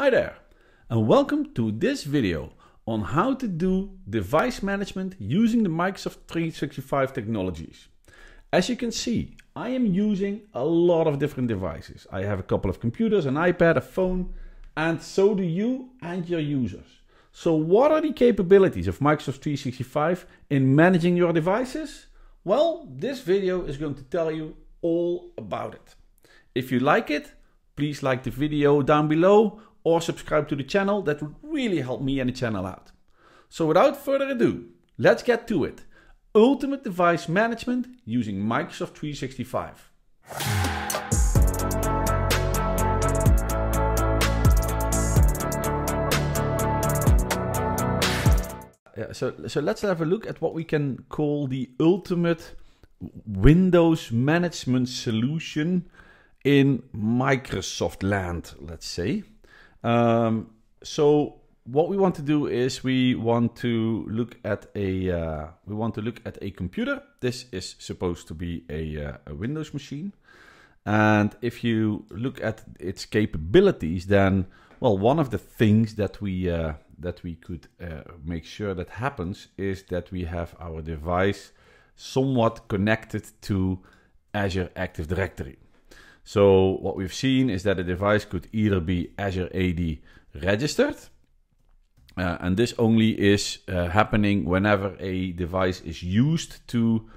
Hi there and welcome to this video on how to do device management using the Microsoft 365 technologies. As you can see, I am using a lot of different devices. I have a couple of computers, an iPad, a phone, and so do you and your users. So what are the capabilities of Microsoft 365 in managing your devices? Well, this video is going to tell you all about it. If you like it, please like the video down below or subscribe to the channel. That would really help me and the channel out. So without further ado, let's get to it. Ultimate device management using Microsoft 365. Yeah, so, so let's have a look at what we can call the ultimate Windows management solution in Microsoft land, let's say. Um, so what we want to do is we want to look at a uh, we want to look at a computer. This is supposed to be a, uh, a Windows machine, and if you look at its capabilities, then well, one of the things that we uh, that we could uh, make sure that happens is that we have our device somewhat connected to Azure Active Directory. So what we've seen is that a device could either be Azure AD registered, uh, and this only is uh, happening whenever a device is used to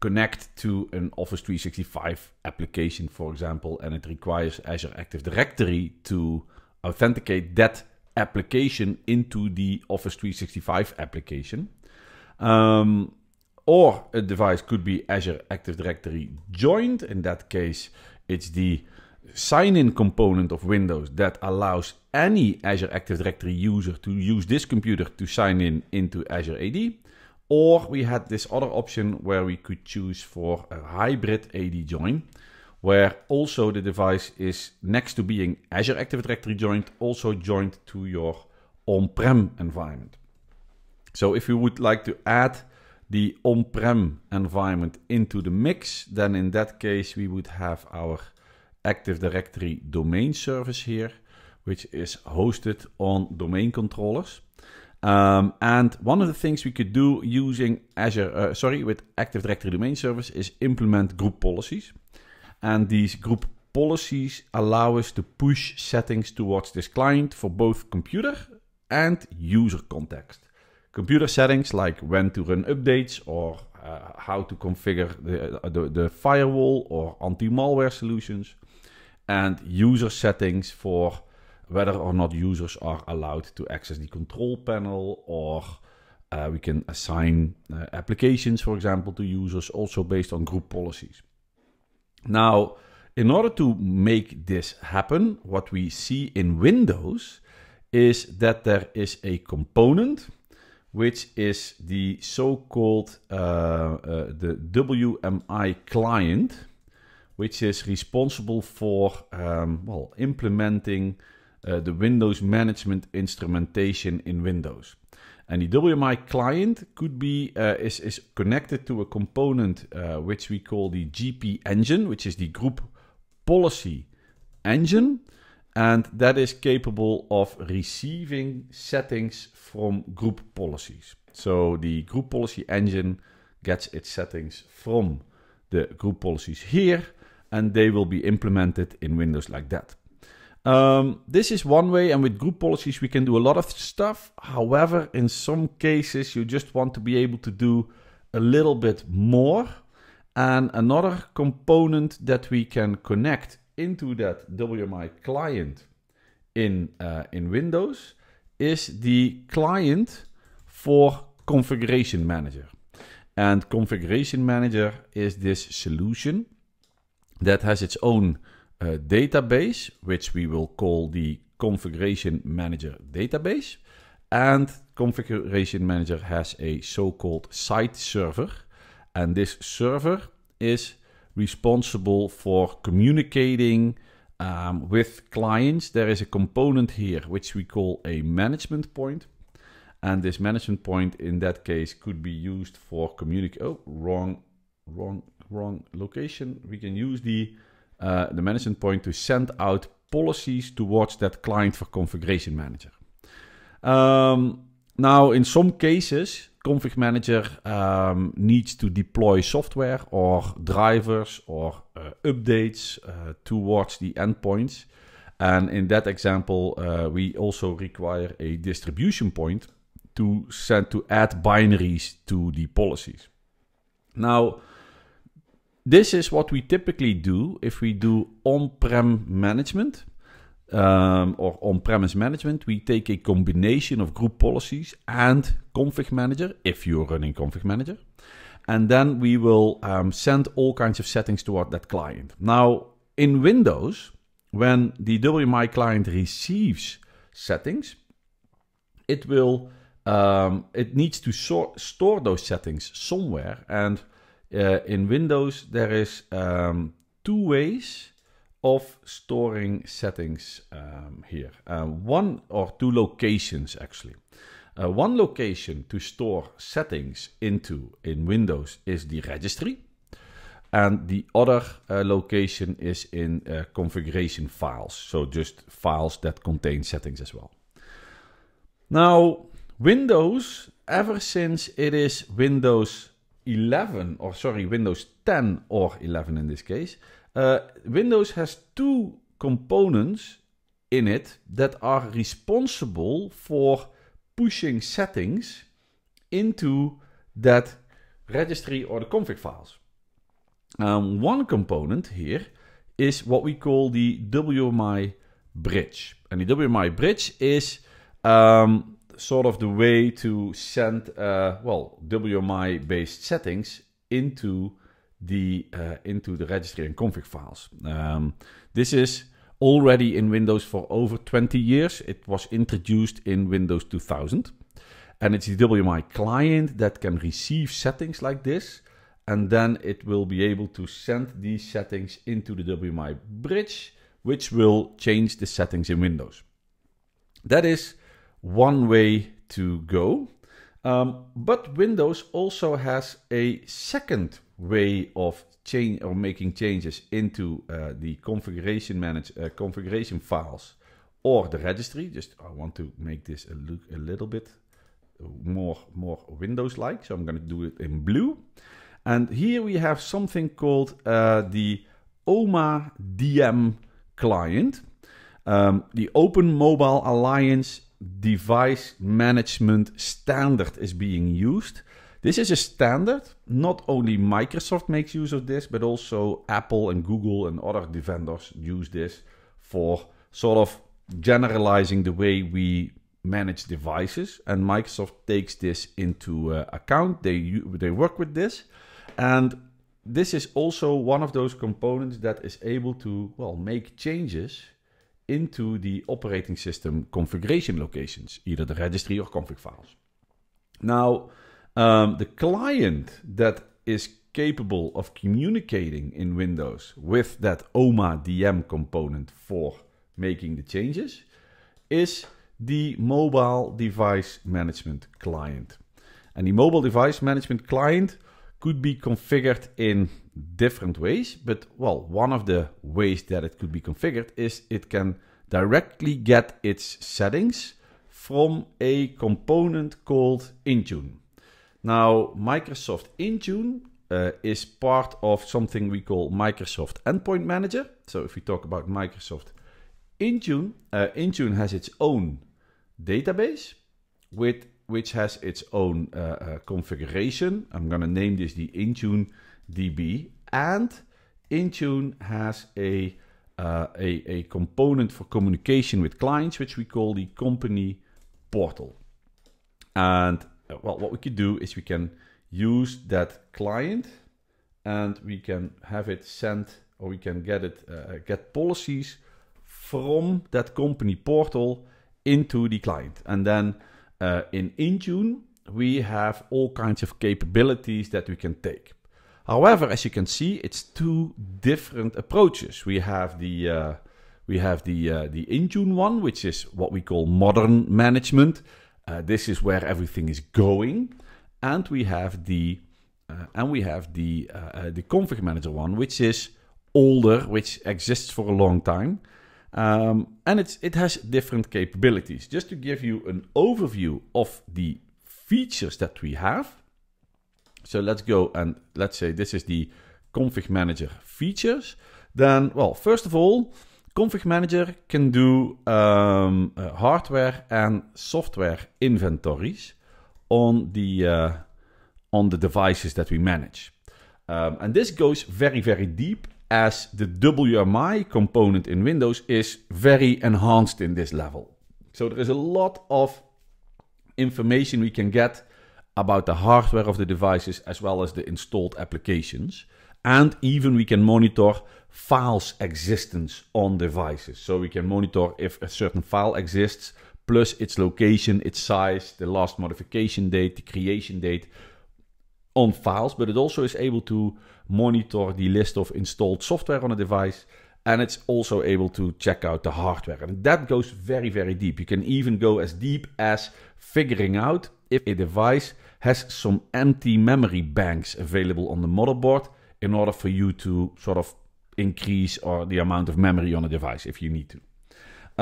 connect to an Office 365 application, for example, and it requires Azure Active Directory to authenticate that application into the Office 365 application. Um, or a device could be Azure Active Directory joined. In that case, it's the sign-in component of Windows that allows any Azure Active Directory user to use this computer to sign in into Azure AD. Or we had this other option where we could choose for a hybrid AD join, where also the device is next to being Azure Active Directory joined, also joined to your on-prem environment. So if you would like to add the on-prem environment into the mix, then in that case, we would have our Active Directory domain service here, which is hosted on domain controllers. Um, and one of the things we could do using Azure, uh, sorry, with Active Directory Domain Service is implement group policies. And these group policies allow us to push settings towards this client for both computer and user context computer settings like when to run updates or uh, how to configure the, uh, the, the firewall or anti-malware solutions and user settings for whether or not users are allowed to access the control panel or uh, we can assign uh, applications, for example, to users also based on group policies. Now, in order to make this happen, what we see in Windows is that there is a component which is the so-called uh, uh, the WMI client, which is responsible for um, well implementing uh, the Windows management instrumentation in Windows. And the WMI client could be uh, is is connected to a component uh, which we call the GP engine, which is the group policy engine and that is capable of receiving settings from group policies. So the group policy engine gets its settings from the group policies here, and they will be implemented in Windows like that. Um, this is one way, and with group policies, we can do a lot of stuff. However, in some cases, you just want to be able to do a little bit more. And another component that we can connect into that WMI client in, uh, in Windows is the client for Configuration Manager. And Configuration Manager is this solution that has its own uh, database, which we will call the Configuration Manager database. And Configuration Manager has a so called site server. And this server is responsible for communicating um, with clients. There is a component here which we call a management point. And this management point in that case could be used for communicate. Oh, wrong, wrong, wrong location. We can use the, uh, the management point to send out policies towards that client for configuration manager. Um, now, in some cases, config manager um, needs to deploy software or drivers or uh, updates uh, towards the endpoints. And in that example, uh, we also require a distribution point to send to add binaries to the policies. Now, this is what we typically do if we do on-prem management um, or on-premise management, we take a combination of group policies and config manager, if you're running config manager. And then we will um, send all kinds of settings toward that client. Now, in Windows, when the WMI client receives settings, it will um, it needs to so store those settings somewhere. And uh, in Windows, there is um, two ways of storing settings um, here. Uh, one or two locations actually. Uh, one location to store settings into in Windows is the registry. And the other uh, location is in uh, configuration files. So just files that contain settings as well. Now, Windows, ever since it is Windows 11 or sorry, Windows 10 or 11 in this case, Eh, Windows has two components in it that are responsible for pushing settings into that registry or the config files. Um, one component here is what we call the WMI bridge. And the WMI bridge is um, sort of the way to send, uh, well, WMI based settings into the eh, into the registry and config files. Um, this is already in Windows for over 20 years. It was introduced in Windows 2000. And it's the WMI client that can receive settings like this. And then it will be able to send these settings into the WMI bridge, which will change the settings in Windows. That is one way to go. Um, but Windows also has a second way of change or making changes into uh, the configuration manage uh, configuration files or the registry. Just I want to make this a look a little bit more more Windows like, so I'm going to do it in blue. And here we have something called uh, the OMA DM client, um, the Open Mobile Alliance Device Management Standard is being used. This is a standard. Not only Microsoft makes use of this, but also Apple and Google and other vendors use this for sort of generalizing the way we manage devices. And Microsoft takes this into uh, account. They they work with this, and this is also one of those components that is able to well make changes into the operating system configuration locations, either the registry or config files. Now um, the client that is capable of communicating in Windows with that OMA DM component for making the changes is the mobile device management client. And the mobile device management client could be configured in different ways, but well, one of the ways that it could be configured is it can directly get its settings from a component called Intune. Now, Microsoft Intune uh, is part of something we call Microsoft Endpoint Manager. So if we talk about Microsoft Intune, uh, Intune has its own database with which has its own uh, uh configuration. I'm going to name this the Intune DB, and Intune has a, uh, a a component for communication with clients, which we call the company portal. And well, what we could do is we can use that client and we can have it sent or we can get it uh, uh, get policies from that company portal into the client. And then uh, in Intune, we have all kinds of capabilities that we can take. However, as you can see, it's two different approaches. We have the uh, we have the uh, the Intune one, which is what we call modern management, uh, this is where everything is going, and we have the uh, and we have the uh, uh, the config manager one, which is older, which exists for a long time, um, and it's it has different capabilities. Just to give you an overview of the features that we have. So let's go and let's say this is the config manager features. Then, well, first of all, Config Manager can do um, uh, hardware and software inventories on the uh, on the devices that we manage. Um, and this goes very, very deep as the WMI component in Windows is very enhanced in this level. So there is a lot of information we can get about the hardware of the devices as well as the installed applications. And even we can monitor files existence on devices. So we can monitor if a certain file exists, plus its location, its size, the last modification date, the creation date on files, but it also is able to monitor the list of installed software on a device and it's also able to check out the hardware. And that goes very, very deep. You can even go as deep as figuring out if a device has some empty memory banks available on the motherboard in order for you to sort of increase or the amount of memory on a device if you need to.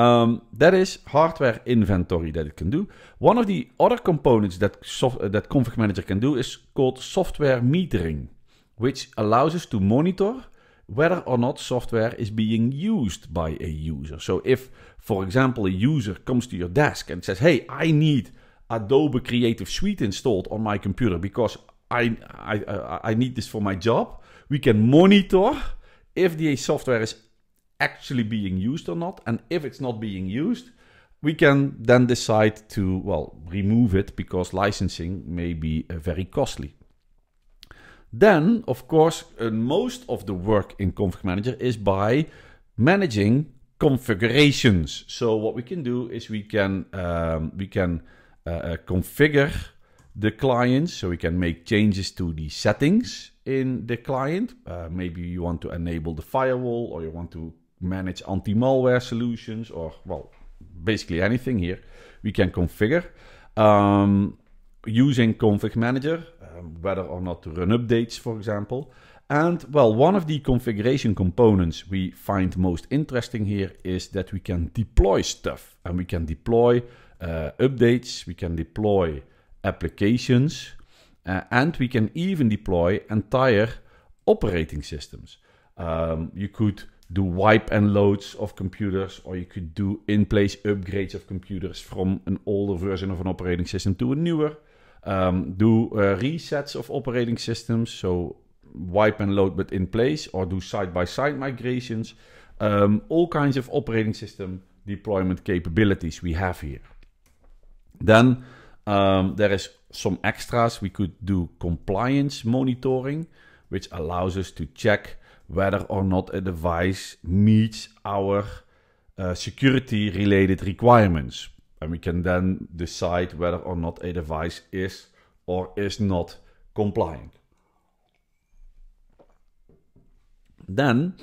Um, that is hardware inventory that it can do. One of the other components that soft, uh, that Config Manager can do is called software metering, which allows us to monitor whether or not software is being used by a user. So if, for example, a user comes to your desk and says, "Hey, I need Adobe Creative Suite installed on my computer because I I, I need this for my job," we can monitor if the software is actually being used or not. And if it's not being used, we can then decide to, well, remove it because licensing may be uh, very costly. Then, of course, uh, most of the work in Config Manager is by managing configurations. So what we can do is we can um, we can uh, uh configure the client, So we can make changes to the settings in the client. Uh, maybe you want to enable the firewall or you want to manage anti-malware solutions or, well, basically anything here we can configure. Um, using config manager, um, whether or not to run updates, for example. And well, one of the configuration components we find most interesting here is that we can deploy stuff and we can deploy uh, updates, we can deploy applications, uh, and we can even deploy entire operating systems. Um, you could do wipe and loads of computers, or you could do in place upgrades of computers from an older version of an operating system to a newer. Um, do uh, resets of operating systems, so wipe and load but in place, or do side by side migrations. Um, all kinds of operating system deployment capabilities we have here. Then um, there is some extras. We could do compliance monitoring, which allows us to check whether or not a device meets our uh, security related requirements. And we can then decide whether or not a device is or is not compliant. Then,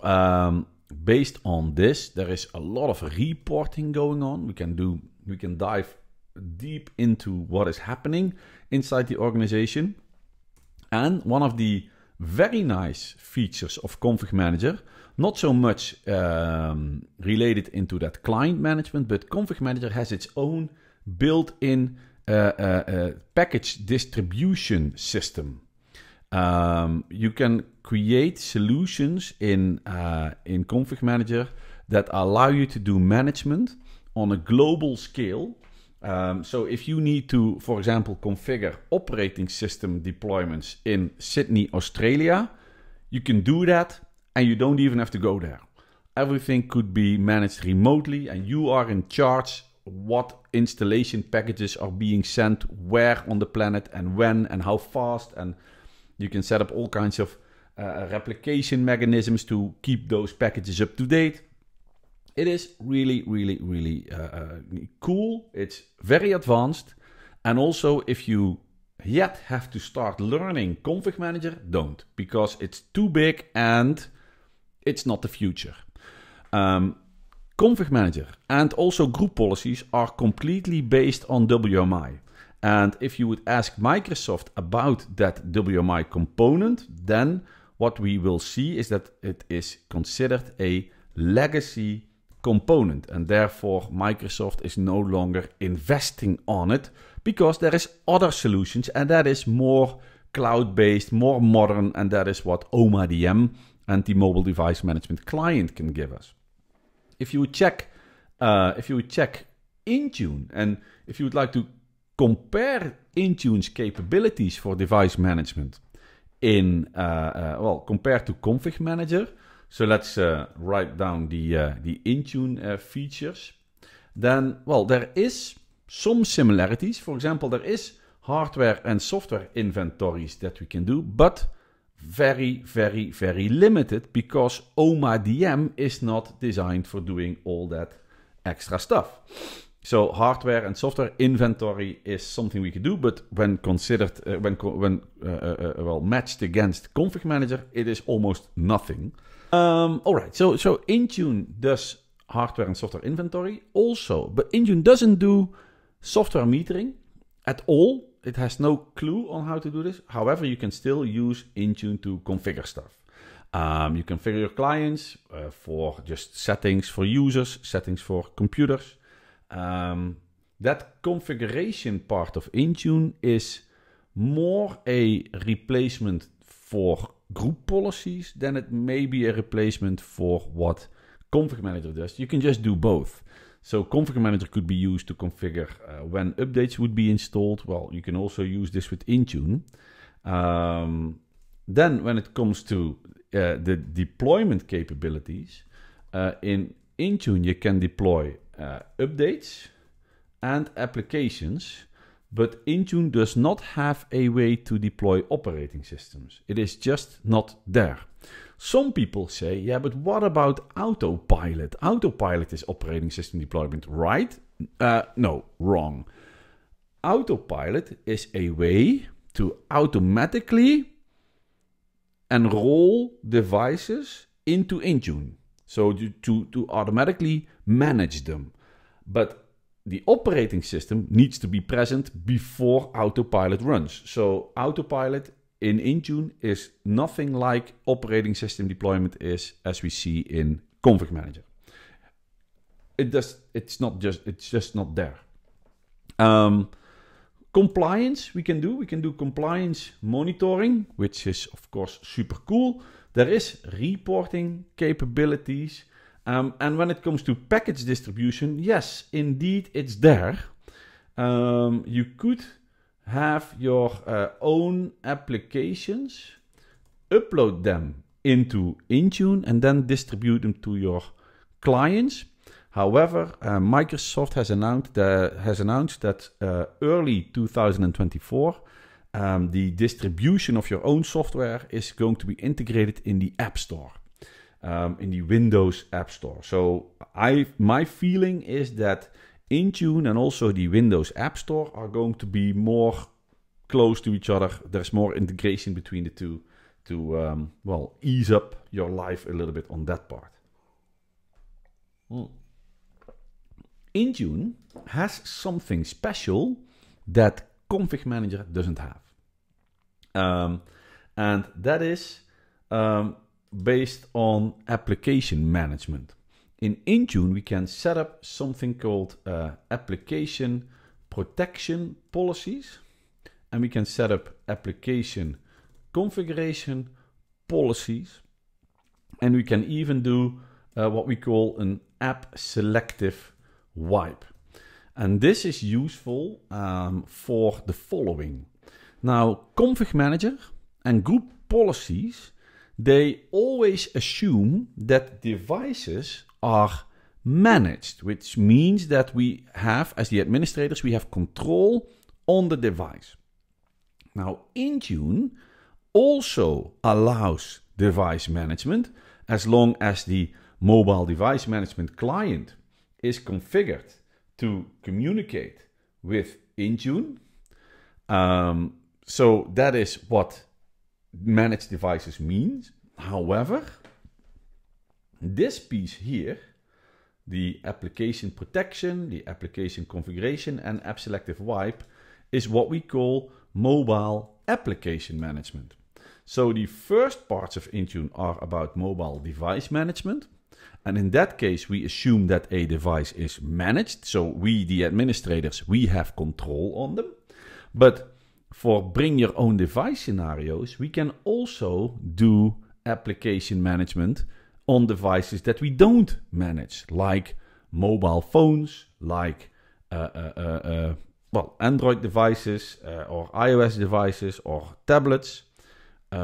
um, based on this, there is a lot of reporting going on. We can do, we can dive deep into what is happening inside the organization. And one of the very nice features of Config Manager, not so much um, related into that client management, but Config Manager has its own built-in uh, uh, uh package distribution system. Um, you can create solutions in uh, in Config Manager that allow you to do management on a global scale um, so if you need to, for example, configure operating system deployments in Sydney, Australia, you can do that and you don't even have to go there. Everything could be managed remotely and you are in charge what installation packages are being sent where on the planet and when and how fast and you can set up all kinds of uh, replication mechanisms to keep those packages up to date it is really, really, really uh, uh, cool. It's very advanced. And also, if you yet have to start learning Config Manager, don't, because it's too big and it's not the future. Um, Config Manager and also group policies are completely based on WMI. And if you would ask Microsoft about that WMI component, then what we will see is that it is considered a legacy component. And therefore, Microsoft is no longer investing on it because there is other solutions and that is more cloud-based, more modern, and that is what OmaDM and the mobile device management client can give us. If you check, uh, if you check Intune, and if you would like to compare Intune's capabilities for device management in uh, uh, well compared to Config Manager, So let's uh, write down the, uh, the Intune uh, features. Then, well, there is some similarities. For example, there is hardware and software inventories that we can do, but very, very, very limited because OmaDM is not designed for doing all that extra stuff. So hardware and software inventory is something we can do, but when considered, uh, when, when uh, well matched against config manager, it is almost nothing. Um, ehm, all right, so so Intune does hardware and software inventory also, but Intune doesn't do software metering at all. It has no clue on how to do this. However, you can still use Intune to configure stuff. Um, you configure your clients uh, for just settings for users, settings for computers. Um, that configuration part of Intune is more a replacement for group policies, then it may be a replacement for what config manager does. You can just do both. So config manager could be used to configure uh, when updates would be installed. Well, you can also use this with Intune. Um, then when it comes to uh, the deployment capabilities, uh, in Intune you can deploy uh, updates and applications but Intune does not have a way to deploy operating systems. It is just not there. Some people say, yeah, but what about Autopilot? Autopilot is operating system deployment, right? Uh, no, wrong. Autopilot is a way to automatically enroll devices into Intune. So to, to, to automatically manage them. But the operating system needs to be present before autopilot runs. So autopilot in Intune is nothing like operating system deployment is as we see in config manager. It does it's not just it's just not there. Um, compliance we can do we can do compliance monitoring which is of course super cool. There is reporting capabilities um, and when it comes to package distribution, yes, indeed, it's there. Um, you could have your uh, own applications, upload them into Intune, and then distribute them to your clients. However, uh, Microsoft has announced, has announced that uh, early 2024, um, the distribution of your own software is going to be integrated in the App Store um, in the Windows App Store. So I my feeling is that Intune and also the Windows App Store are going to be more close to each other. There's more integration between the two to um, well ease up your life a little bit on that part. Hmm. Intune has something special that Config Manager doesn't have, um, and that is um, based on application management. In Intune, we can set up something called uh, application protection policies, and we can set up application configuration policies, and we can even do uh, what we call an app selective wipe. And this is useful um, for the following. Now, config manager and group policies they always assume that devices are managed, which means that we have, as the administrators, we have control on the device. Now, Intune also allows device management as long as the mobile device management client is configured to communicate with Intune. Um, so that is what manage devices means. However, this piece here, the application protection, the application configuration and app selective wipe is what we call mobile application management. So the first parts of Intune are about mobile device management. And in that case, we assume that a device is managed. So we, the administrators, we have control on them. But for bring your own device scenarios, we can also do application management on devices that we don't manage, like mobile phones, like uh, uh, uh, uh well, Android devices uh, or iOS devices or tablets.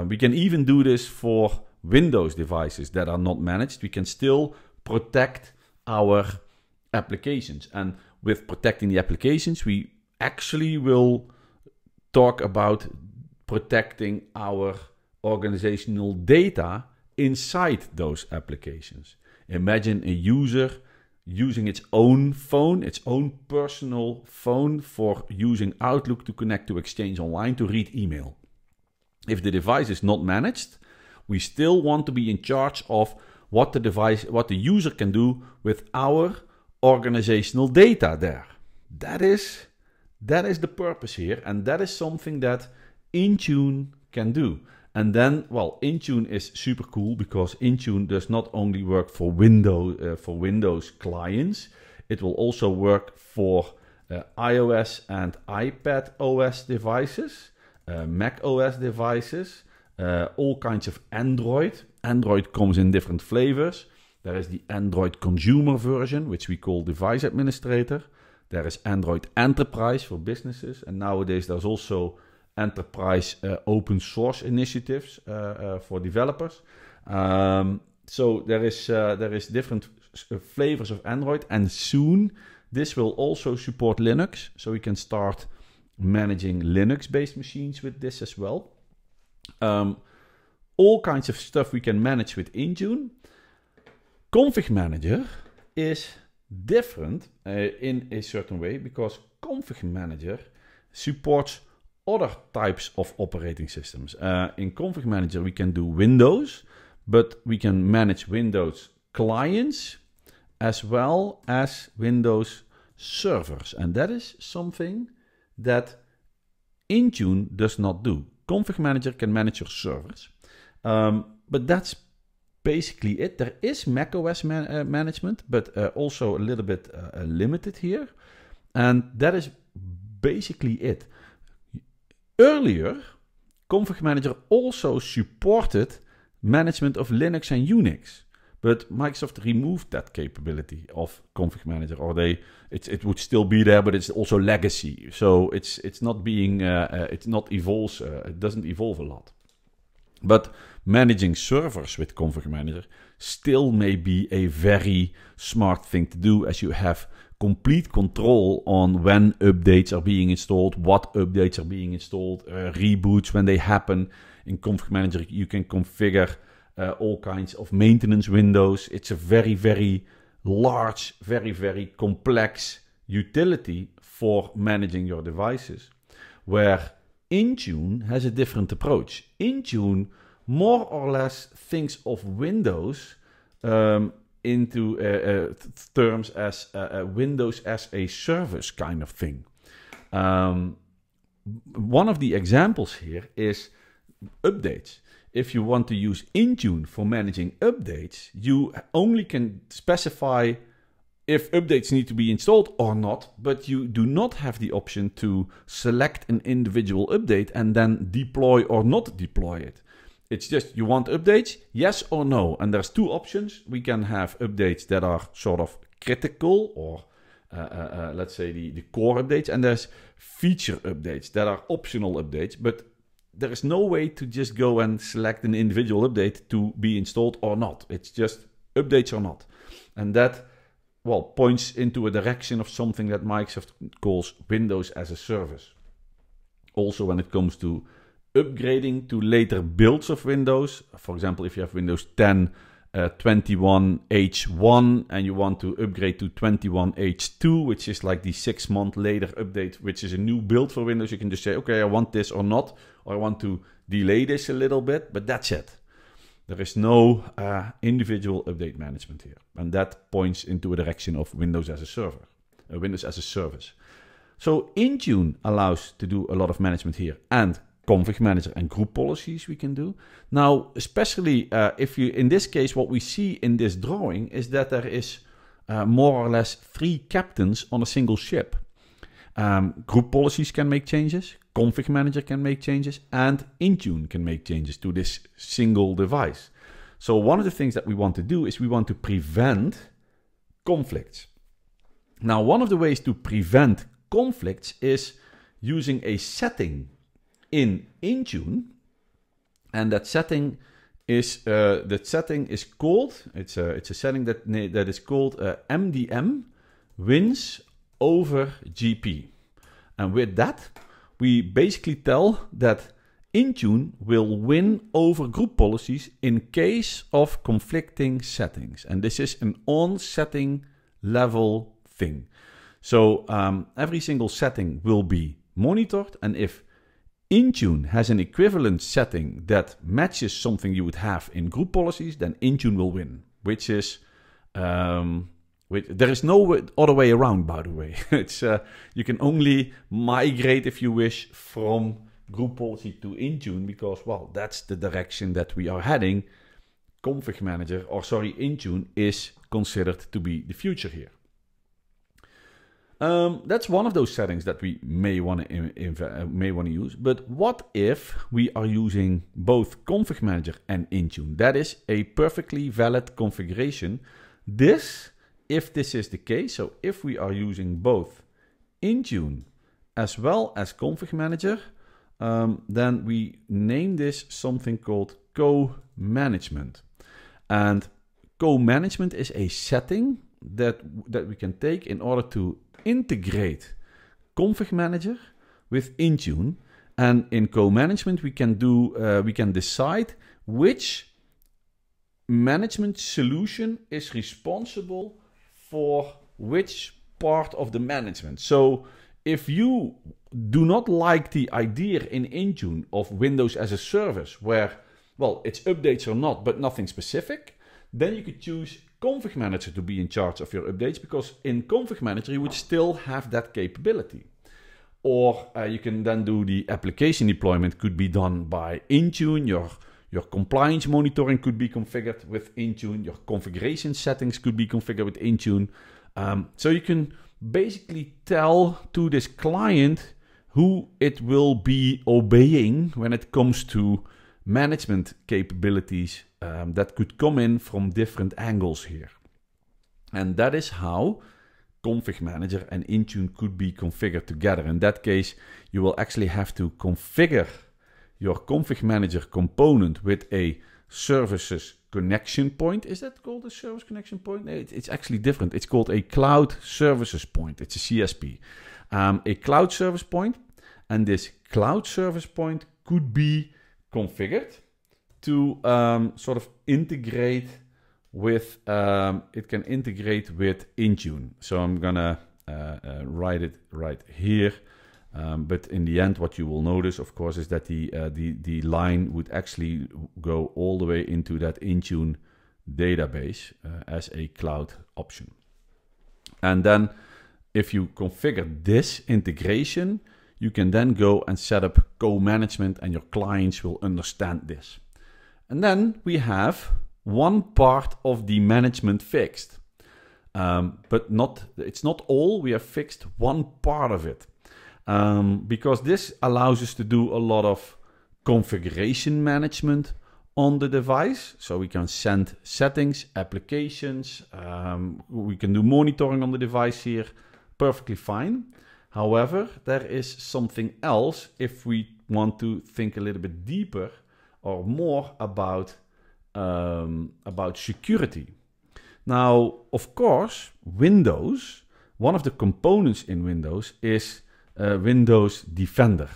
we can even do this for Windows devices that are not managed. We can still protect our applications. And with protecting the applications, we actually will talk about protecting our organizational data inside those applications. Imagine a user using its own phone, its own personal phone for using Outlook to connect to Exchange Online to read email. If the device is not managed, we still want to be in charge of what the device what the user can do with our organizational data there. That is that is the purpose here, and that is something that Intune can do. And then, well, Intune is super cool because Intune does not only work for Windows uh, for Windows clients, it will also work for uh, iOS and iPad OS devices, uh, Mac OS devices, uh, all kinds of Android. Android comes in different flavors. There is the Android consumer version, which we call device administrator. There is Android Enterprise for businesses, and nowadays there's also enterprise uh, open source initiatives uh, uh, for developers. Um, so there is uh, there is different uh, flavors of Android, and soon this will also support Linux. So we can start managing Linux-based machines with this as well. Um, all kinds of stuff we can manage with Intune. Config Manager is different uh, in a certain way because config manager supports other types of operating systems. Uh, in config manager, we can do Windows, but we can manage Windows clients as well as Windows servers. And that is something that Intune does not do. Config Manager can manage your servers, um, but that's basically it. There is macOS man, uh, management, but uh, also a little bit uh, uh, limited here. And that is basically it. Earlier, Config Manager also supported management of Linux and Unix. But Microsoft removed that capability of Config Manager, or they it, it would still be there, but it's also legacy. So it's it's not being uh, uh, it's not evolves uh, it doesn't evolve a lot. But managing servers with Config Manager still may be a very smart thing to do as you have complete control on when updates are being installed, what updates are being installed, uh, reboots when they happen. In Config Manager, you can configure uh, all kinds of maintenance windows. It's a very, very large, very, very complex utility for managing your devices where Intune has a different approach. Intune more or less thinks of Windows um, into uh, uh, terms as uh, uh, Windows as a service kind of thing. Um, one of the examples here is updates. If you want to use Intune for managing updates, you only can specify if updates need to be installed or not, but you do not have the option to select an individual update and then deploy or not deploy it. It's just you want updates, yes or no. And there's two options. We can have updates that are sort of critical or uh, uh, uh, let's say the, the core updates, and there's feature updates that are optional updates, but there is no way to just go and select an individual update to be installed or not. It's just updates or not. And that well, points into a direction of something that Microsoft calls Windows as a Service. Also, when it comes to upgrading to later builds of Windows, for example, if you have Windows 10 uh, 21H1 and you want to upgrade to 21H2, which is like the six month later update, which is a new build for Windows, you can just say, okay, I want this or not, or I want to delay this a little bit, but that's it. There is no uh, individual update management here. And that points into a direction of Windows as a server, uh, Windows as a service. So Intune allows to do a lot of management here and config manager and group policies we can do. Now, especially uh, if you, in this case, what we see in this drawing is that there is uh, more or less three captains on a single ship. Um, group policies can make changes, config manager can make changes, and Intune can make changes to this single device. So, one of the things that we want to do is we want to prevent conflicts. Now, one of the ways to prevent conflicts is using a setting in Intune, and that setting is uh, that setting is called it's a it's a setting that that is called uh, MDM wins over GP. And with that, we basically tell that Intune will win over group policies in case of conflicting settings. And this is an on setting level thing. So um, every single setting will be monitored. And if Intune has an equivalent setting that matches something you would have in group policies, then Intune will win, which is um, which, there is no other way around, by the way. it's uh, you can only migrate if you wish from group policy to Intune because well, that's the direction that we are heading. Config Manager, or sorry, Intune is considered to be the future here. Um, that's one of those settings that we may want to uh, may want to use. But what if we are using both Config Manager and Intune? That is a perfectly valid configuration. This if this is the case, so if we are using both Intune as well as Config Manager, um, then we name this something called co-management. And co-management is a setting that, that we can take in order to integrate Config Manager with Intune. And in co-management, we can do uh, we can decide which management solution is responsible for which part of the management. So if you do not like the idea in Intune of Windows as a service where, well, it's updates or not, but nothing specific, then you could choose Config Manager to be in charge of your updates because in Config Manager you would still have that capability. Or uh, you can then do the application deployment could be done by Intune, your your compliance monitoring could be configured with Intune. Your configuration settings could be configured with Intune. Um, so you can basically tell to this client who it will be obeying when it comes to management capabilities um, that could come in from different angles here. And that is how config manager and Intune could be configured together. In that case, you will actually have to configure your config manager component with a services connection point. Is that called a service connection point? No, it's actually different. It's called a cloud services point. It's a CSP. Um, a cloud service point, and this cloud service point could be configured to um, sort of integrate with um, it can integrate with Intune. So I'm gonna uh, uh, write it right here. Um, but in the end, what you will notice, of course, is that the, uh, the, the line would actually go all the way into that Intune database uh, as a cloud option. And then if you configure this integration, you can then go and set up co-management and your clients will understand this. And then we have one part of the management fixed. Um, but not it's not all, we have fixed one part of it um, because this allows us to do a lot of configuration management on the device. So we can send settings, applications, um, we can do monitoring on the device here, perfectly fine. However, there is something else if we want to think a little bit deeper or more about, um, about security. Now, of course, Windows, one of the components in Windows is uh, Windows Defender,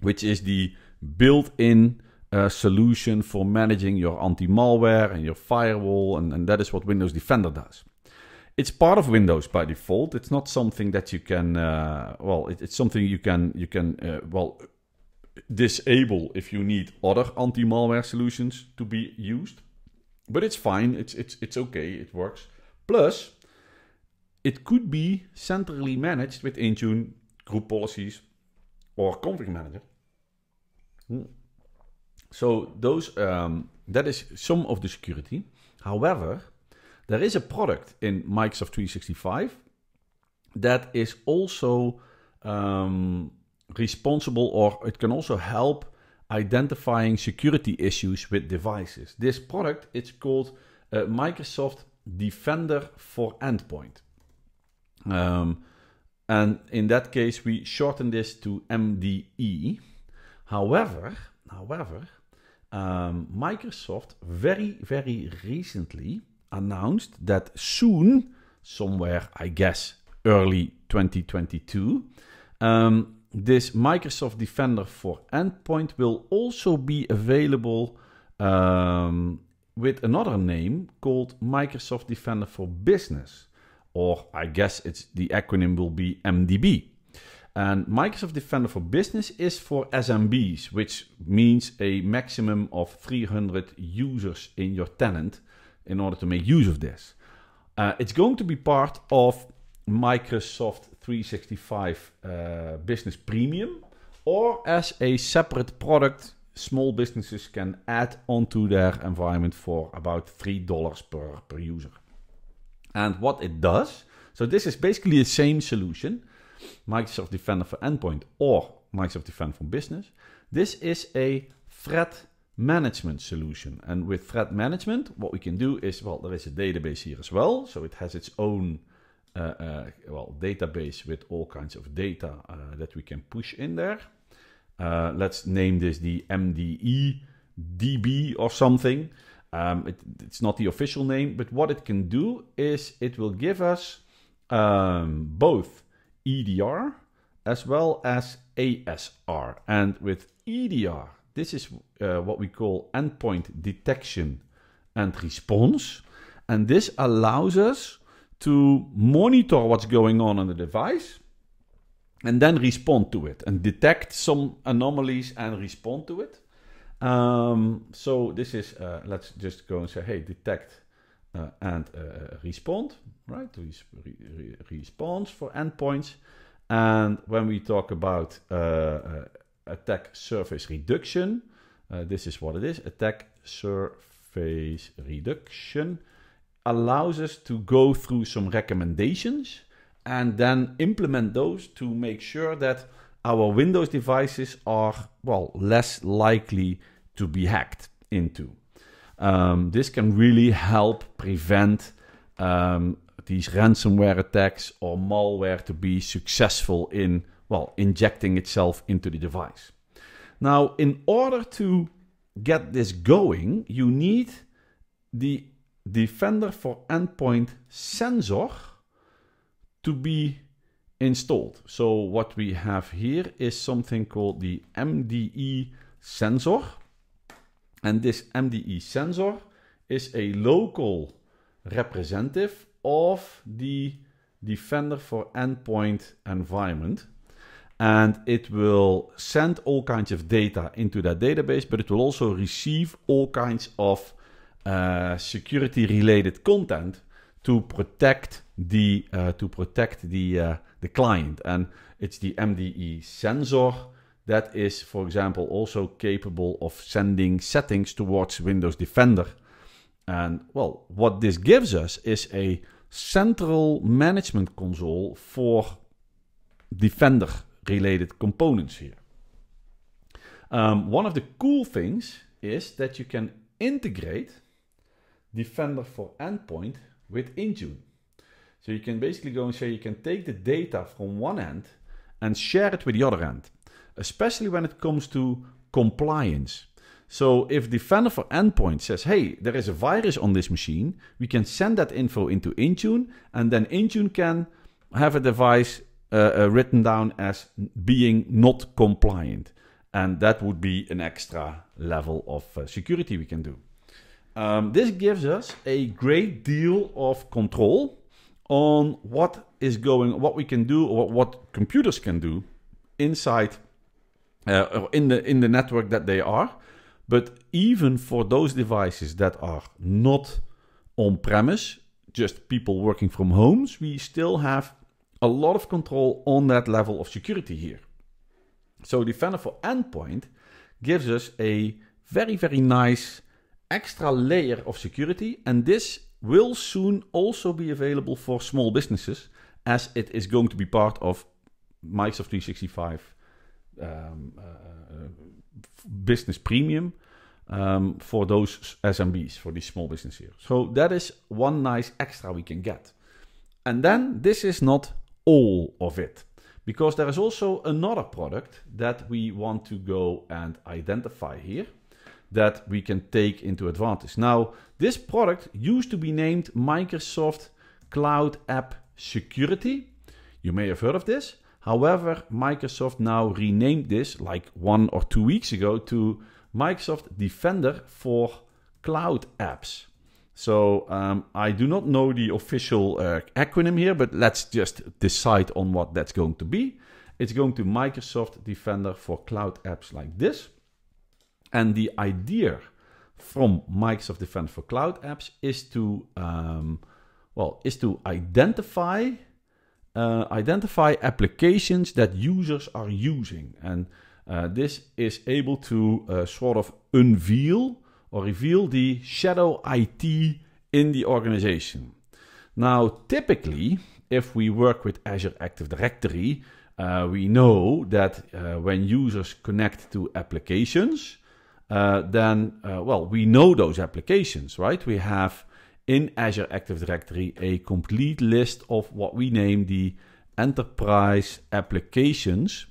which is the built-in uh, solution for managing your anti-malware and your firewall, and, and that is what Windows Defender does. It's part of Windows by default. It's not something that you can, uh, well, it, it's something you can, you can, uh, well, disable if you need other anti-malware solutions to be used. But it's fine. It's it's it's okay. It works. Plus, it could be centrally managed with Intune, group policies, or config manager. Hmm. So those um, that is some of the security. However, there is a product in Microsoft 365 that is also um, responsible, or it can also help identifying security issues with devices. This product it's called uh, Microsoft Defender for Endpoint. Um, and in that case, we shorten this to MDE. However, however, um, Microsoft very, very recently announced that soon, somewhere, I guess, early 2022, um, this Microsoft Defender for Endpoint will also be available um, with another name called Microsoft Defender for Business or I guess it's the acronym will be MDB. And Microsoft Defender for Business is for SMBs, which means a maximum of 300 users in your tenant in order to make use of this. Uh, it's going to be part of Microsoft 365 uh, Business Premium or as a separate product small businesses can add onto their environment for about $3 per, per user and what it does. So this is basically the same solution, Microsoft Defender for Endpoint or Microsoft Defender for Business. This is a threat management solution. And with threat management, what we can do is, well, there is a database here as well. So it has its own uh, uh, well database with all kinds of data uh, that we can push in there. Uh, let's name this the MDE DB or something. Um, it, it's not the official name, but what it can do is it will give us um, both EDR as well as ASR. And with EDR, this is uh, what we call endpoint detection and response. And this allows us to monitor what's going on on the device and then respond to it and detect some anomalies and respond to it. Um, so this is, uh, let's just go and say, hey, detect uh, and uh, respond, right? Res re re response for endpoints. And when we talk about uh, uh, attack surface reduction, uh, this is what it is. Attack surface reduction allows us to go through some recommendations and then implement those to make sure that our Windows devices are, well, less likely to be hacked into. Um, this can really help prevent um, these ransomware attacks or malware to be successful in, well, injecting itself into the device. Now, in order to get this going, you need the Defender for Endpoint sensor to be installed. So what we have here is something called the MDE sensor. And this MDE sensor is a local representative of the Defender for Endpoint environment. And it will send all kinds of data into that database, but it will also receive all kinds of uh, security related content to protect the uh, to protect the uh, the client and it's the MDE sensor that is, for example, also capable of sending settings towards Windows Defender. And well, what this gives us is a central management console for Defender related components here. Um, one of the cool things is that you can integrate Defender for Endpoint with Intune. So you can basically go and say you can take the data from one end and share it with the other end especially when it comes to compliance. So if the vendor for endpoint says, hey, there is a virus on this machine, we can send that info into Intune, and then Intune can have a device uh, uh, written down as being not compliant. And that would be an extra level of uh, security we can do. Um, this gives us a great deal of control on what is going, what we can do, or what computers can do inside uh, in the in the network that they are. But even for those devices that are not on premise, just people working from homes, we still have a lot of control on that level of security here. So Defender for Endpoint gives us a very, very nice extra layer of security. And this will soon also be available for small businesses as it is going to be part of Microsoft 365 um, uh, uh, business premium um, for those SMBs, for these small business here. So that is one nice extra we can get. And then this is not all of it, because there is also another product that we want to go and identify here that we can take into advantage. Now, this product used to be named Microsoft Cloud App Security. You may have heard of this. However, Microsoft now renamed this like one or two weeks ago to Microsoft Defender for Cloud Apps. So um, I do not know the official uh, acronym here, but let's just decide on what that's going to be. It's going to Microsoft Defender for Cloud Apps like this. And the idea from Microsoft Defender for Cloud Apps is to, um, well, is to identify uh, identify applications that users are using. And uh, this is able to uh, sort of unveil or reveal the shadow IT in the organization. Now, typically, if we work with Azure Active Directory, uh, we know that uh, when users connect to applications, uh, then, well, we know those applications, right? We have in Azure Active Directory a complete list of what we name the enterprise applications.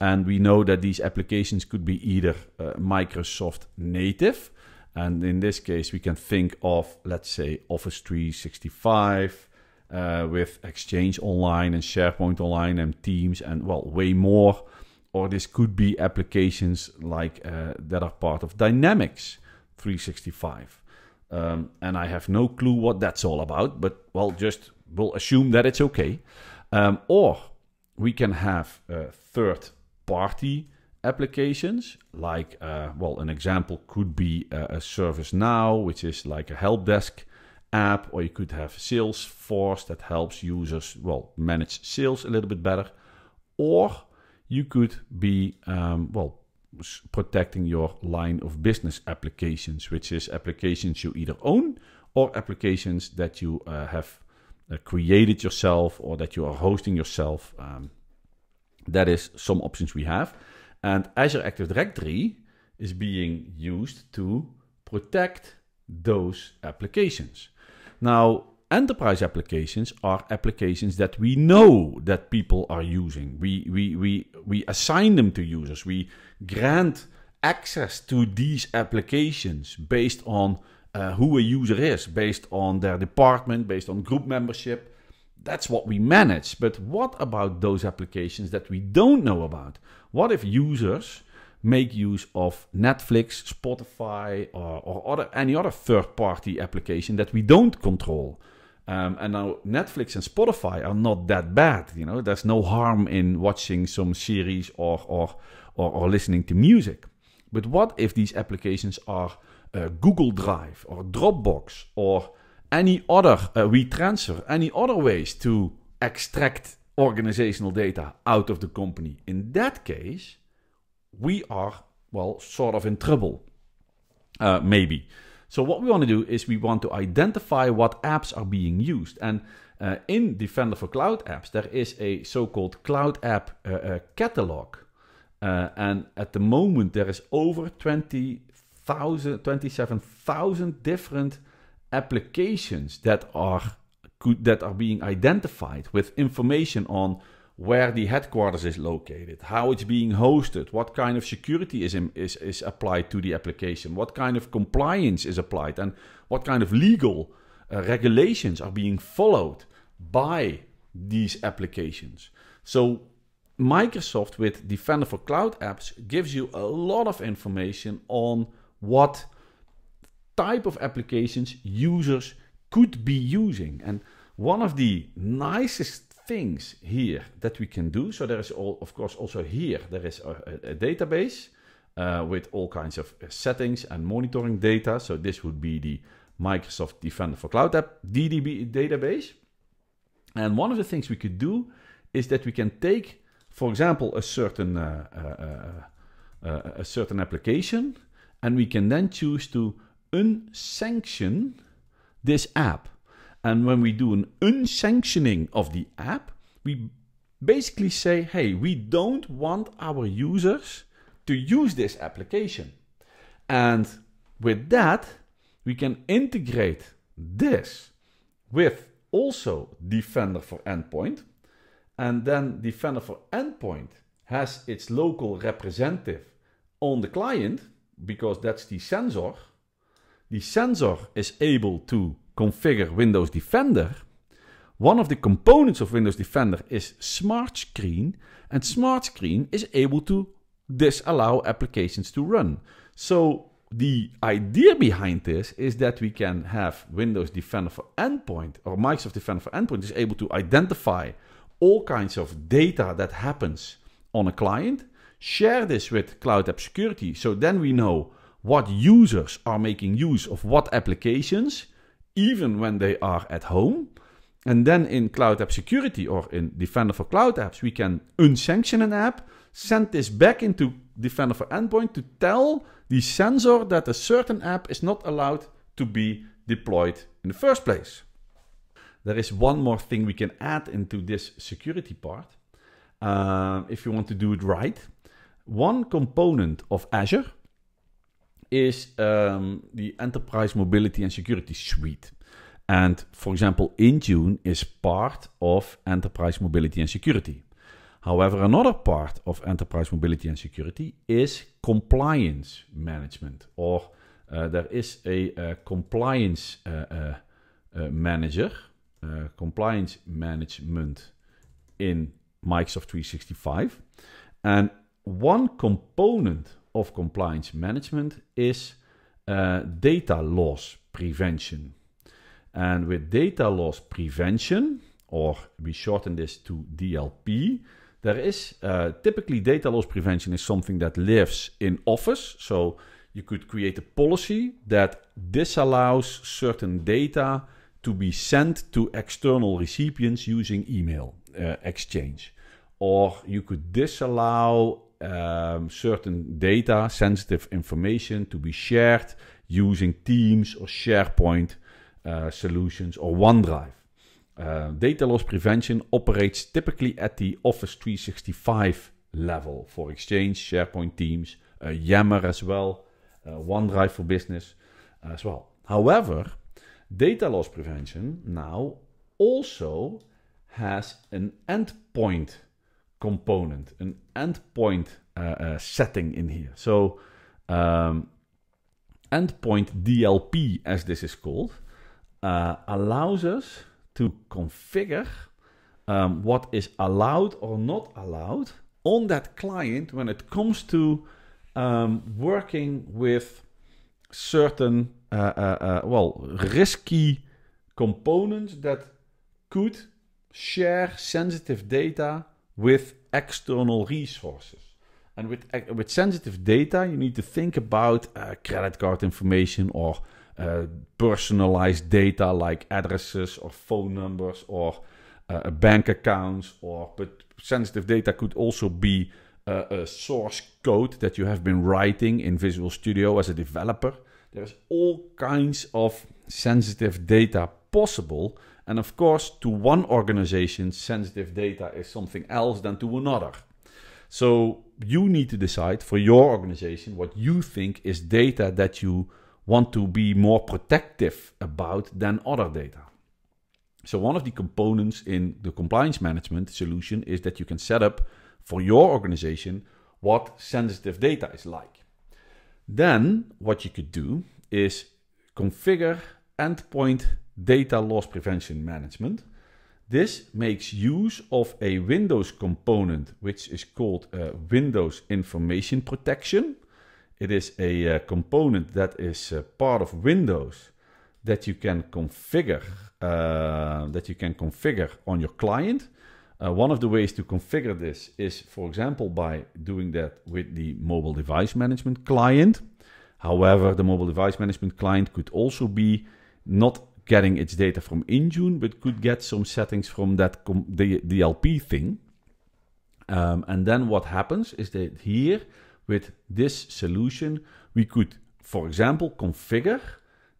And we know that these applications could be either uh, Microsoft native, and in this case, we can think of, let's say, Office 365 uh, with Exchange Online and SharePoint Online and Teams and, well, way more. Or this could be applications like uh, that are part of Dynamics 365. Um, and I have no clue what that's all about, but well, just we'll assume that it's okay. Um, or we can have uh, third party applications like uh, well an example could be a, uh, a service now which is like a help desk app or you could have salesforce that helps users well manage sales a little bit better or you could be um, well protecting your line of business applications, which is applications you either own or applications that you uh, have uh, created yourself or that you are hosting yourself. Um, that is some options we have. And Azure Active Directory is being used to protect those applications. Now, enterprise applications are applications that we know that people are using. We, we, we, we assign them to users. We grant access to these applications based on uh, who a user is, based on their department, based on group membership. That's what we manage. But what about those applications that we don't know about? What if users make use of Netflix, Spotify, or, or other, any other third party application that we don't control? Um, and now Netflix and Spotify are not that bad. You know, there's no harm in watching some series or or or, or listening to music. But what if these applications are uh, Google Drive or Dropbox or any other uh, WeTransfer, any other ways to extract organizational data out of the company? In that case, we are well sort of in trouble, uh, maybe. So what we want to do is we want to identify what apps are being used. And uh, in Defender for Cloud Apps, there is a so-called Cloud App uh, uh, catalog. Uh, and at the moment, there is over 27,000 different applications that are could, that are being identified with information on where the headquarters is located, how it's being hosted, what kind of security is, in, is, is applied to the application, what kind of compliance is applied, and what kind of legal uh, regulations are being followed by these applications. So Microsoft with Defender for Cloud Apps gives you a lot of information on what type of applications users could be using. And one of the nicest things here that we can do. So there is all, of course, also here, there is a, a database uh, with all kinds of uh, settings and monitoring data. So this would be the Microsoft Defender for Cloud App DDB database. And one of the things we could do is that we can take, for example, a certain uh, uh, uh, uh a certain application, and we can then choose to unsanction this app. And when we do an unsanctioning of the app, we basically say, hey, we don't want our users to use this application. And with that, we can integrate this with also Defender for Endpoint. And then Defender for Endpoint has its local representative on the client because that's the sensor. The sensor is able to configure Windows Defender, one of the components of Windows Defender is Smart Screen, and Smart Screen is able to disallow applications to run. So the idea behind this is that we can have Windows Defender for Endpoint or Microsoft Defender for Endpoint is able to identify all kinds of data that happens on a client, share this with Cloud App Security, so then we know what users are making use of what applications, even when they are at home. And then in Cloud App Security or in Defender for Cloud Apps, we can unsanction an app, send this back into Defender for Endpoint to tell the sensor that a certain app is not allowed to be deployed in the first place. There is one more thing we can add into this security part uh, if you want to do it right. One component of Azure is um, the Enterprise Mobility and Security Suite. And for example, Intune is part of Enterprise Mobility and Security. However, another part of enterprise mobility and security is compliance management, or uh, there is a, eh, compliance uh, manager, compliance management in Microsoft 365. And one component of compliance management is uh, data loss prevention. And with data loss prevention, or we shorten this to DLP, there is uh, typically data loss prevention is something that lives in office. So you could create a policy that disallows certain data to be sent to external recipients using email uh, exchange. Or you could disallow um, certain data, sensitive information to be shared using Teams or SharePoint uh, solutions or OneDrive. Uh, data loss prevention operates typically at the Office 365 level for Exchange, SharePoint, Teams, uh, Yammer as well, uh, OneDrive for Business uh, as well. However, data loss prevention now also has an endpoint component, an endpoint uh, uh, setting in here. So um, endpoint DLP, as this is called, uh, allows us to configure um, what is allowed or not allowed on that client when it comes to um, working with certain, uh, uh, uh, well, risky components that could share sensitive data with external resources. And with, eh, with sensitive data, you need to think about uh, credit card information or uh, personalized data like addresses or phone numbers or uh, bank accounts. Or but sensitive data could also be a source code that you have been writing in Visual Studio as a developer. There's all kinds of sensitive data possible and of course, to one organization, sensitive data is something else than to another. So you need to decide for your organization what you think is data that you want to be more protective about than other data. So one of the components in the compliance management solution is that you can set up for your organization what sensitive data is like. Then what you could do is configure endpoint data loss prevention management. This makes use of a Windows component, which is called uh, Windows Information Protection. It is a uh, component that is uh, part of Windows that you can configure uh, that you can configure on your client. Uh, one of the ways to configure this is, for example, by doing that with the mobile device management client. However, the mobile device management client could also be not getting its data from June, but could get some settings from that the DLP thing. Um, and then what happens is that here with this solution, we could, for example, configure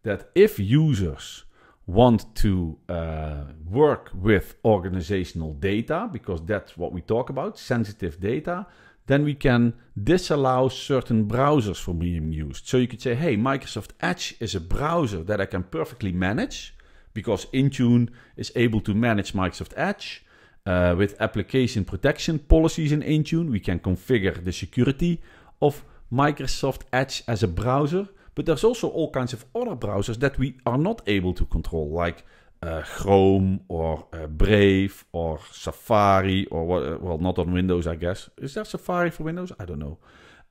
that if users want to uh, work with organizational data, because that's what we talk about, sensitive data, then we can disallow certain browsers from being used. So you could say, hey, Microsoft Edge is a browser that I can perfectly manage because Intune is able to manage Microsoft Edge. Uh, with application protection policies in Intune, we can configure the security of Microsoft Edge as a browser. But there's also all kinds of other browsers that we are not able to control, like uh, Chrome or uh, Brave or Safari or what, eh, well, not on Windows, I guess. Is there Safari for Windows? I don't know.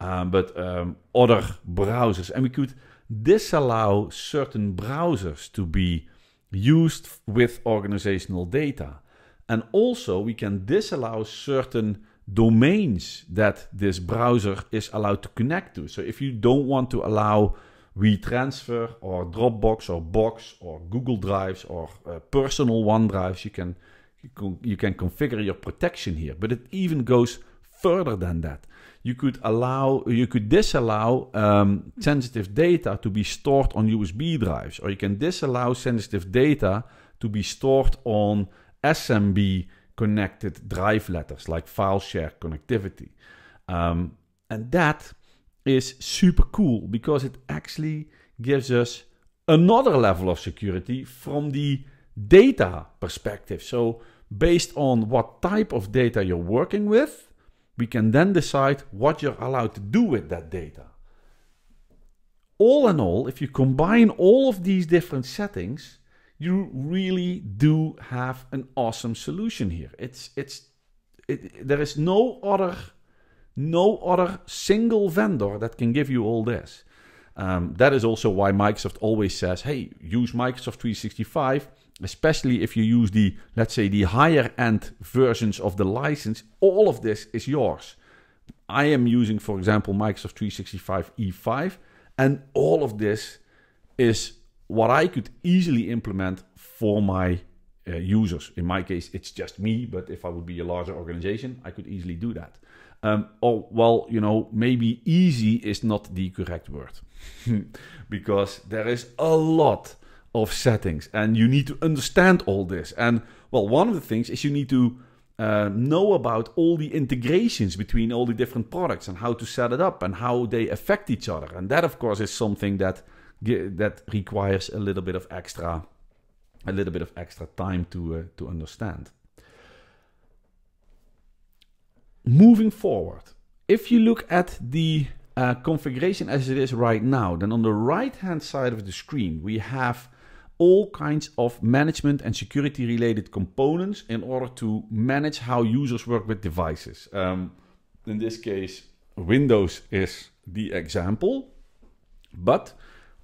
Um, but um, other browsers. And we could disallow certain browsers to be used with organizational data. And also, we can disallow certain domains that this browser is allowed to connect to. So if you don't want to allow we transfer or Dropbox or Box or Google Drives or uh, personal OneDrive. You can you can configure your protection here, but it even goes further than that. You could allow you could disallow um, sensitive data to be stored on USB drives, or you can disallow sensitive data to be stored on SMB connected drive letters like file share connectivity. Um, and that is super cool because it actually gives us another level of security from the data perspective. So based on what type of data you're working with, we can then decide what you're allowed to do with that data. All in all, if you combine all of these different settings, you really do have an awesome solution here. It's, it's, it, there is no other no other single vendor that can give you all this. Um, that is also why Microsoft always says, hey, use Microsoft 365, especially if you use the, let's say, the higher end versions of the license. All of this is yours. I am using, for example, Microsoft 365 E5, and all of this is what I could easily implement for my uh, users. In my case, it's just me, but if I would be a larger organization, I could easily do that um, oh, well, you know, maybe easy is not the correct word. because there is a lot of settings and you need to understand all this. And well, one of the things is you need to uh, know about all the integrations between all the different products and how to set it up and how they affect each other. And that, of course, is something that that requires a little bit of extra, a little bit of extra time to uh, to understand moving forward, if you look at the uh, configuration as it is right now, then on the right hand side of the screen, we have all kinds of management and security related components in order to manage how users work with devices. Um, in this case, Windows is the example, but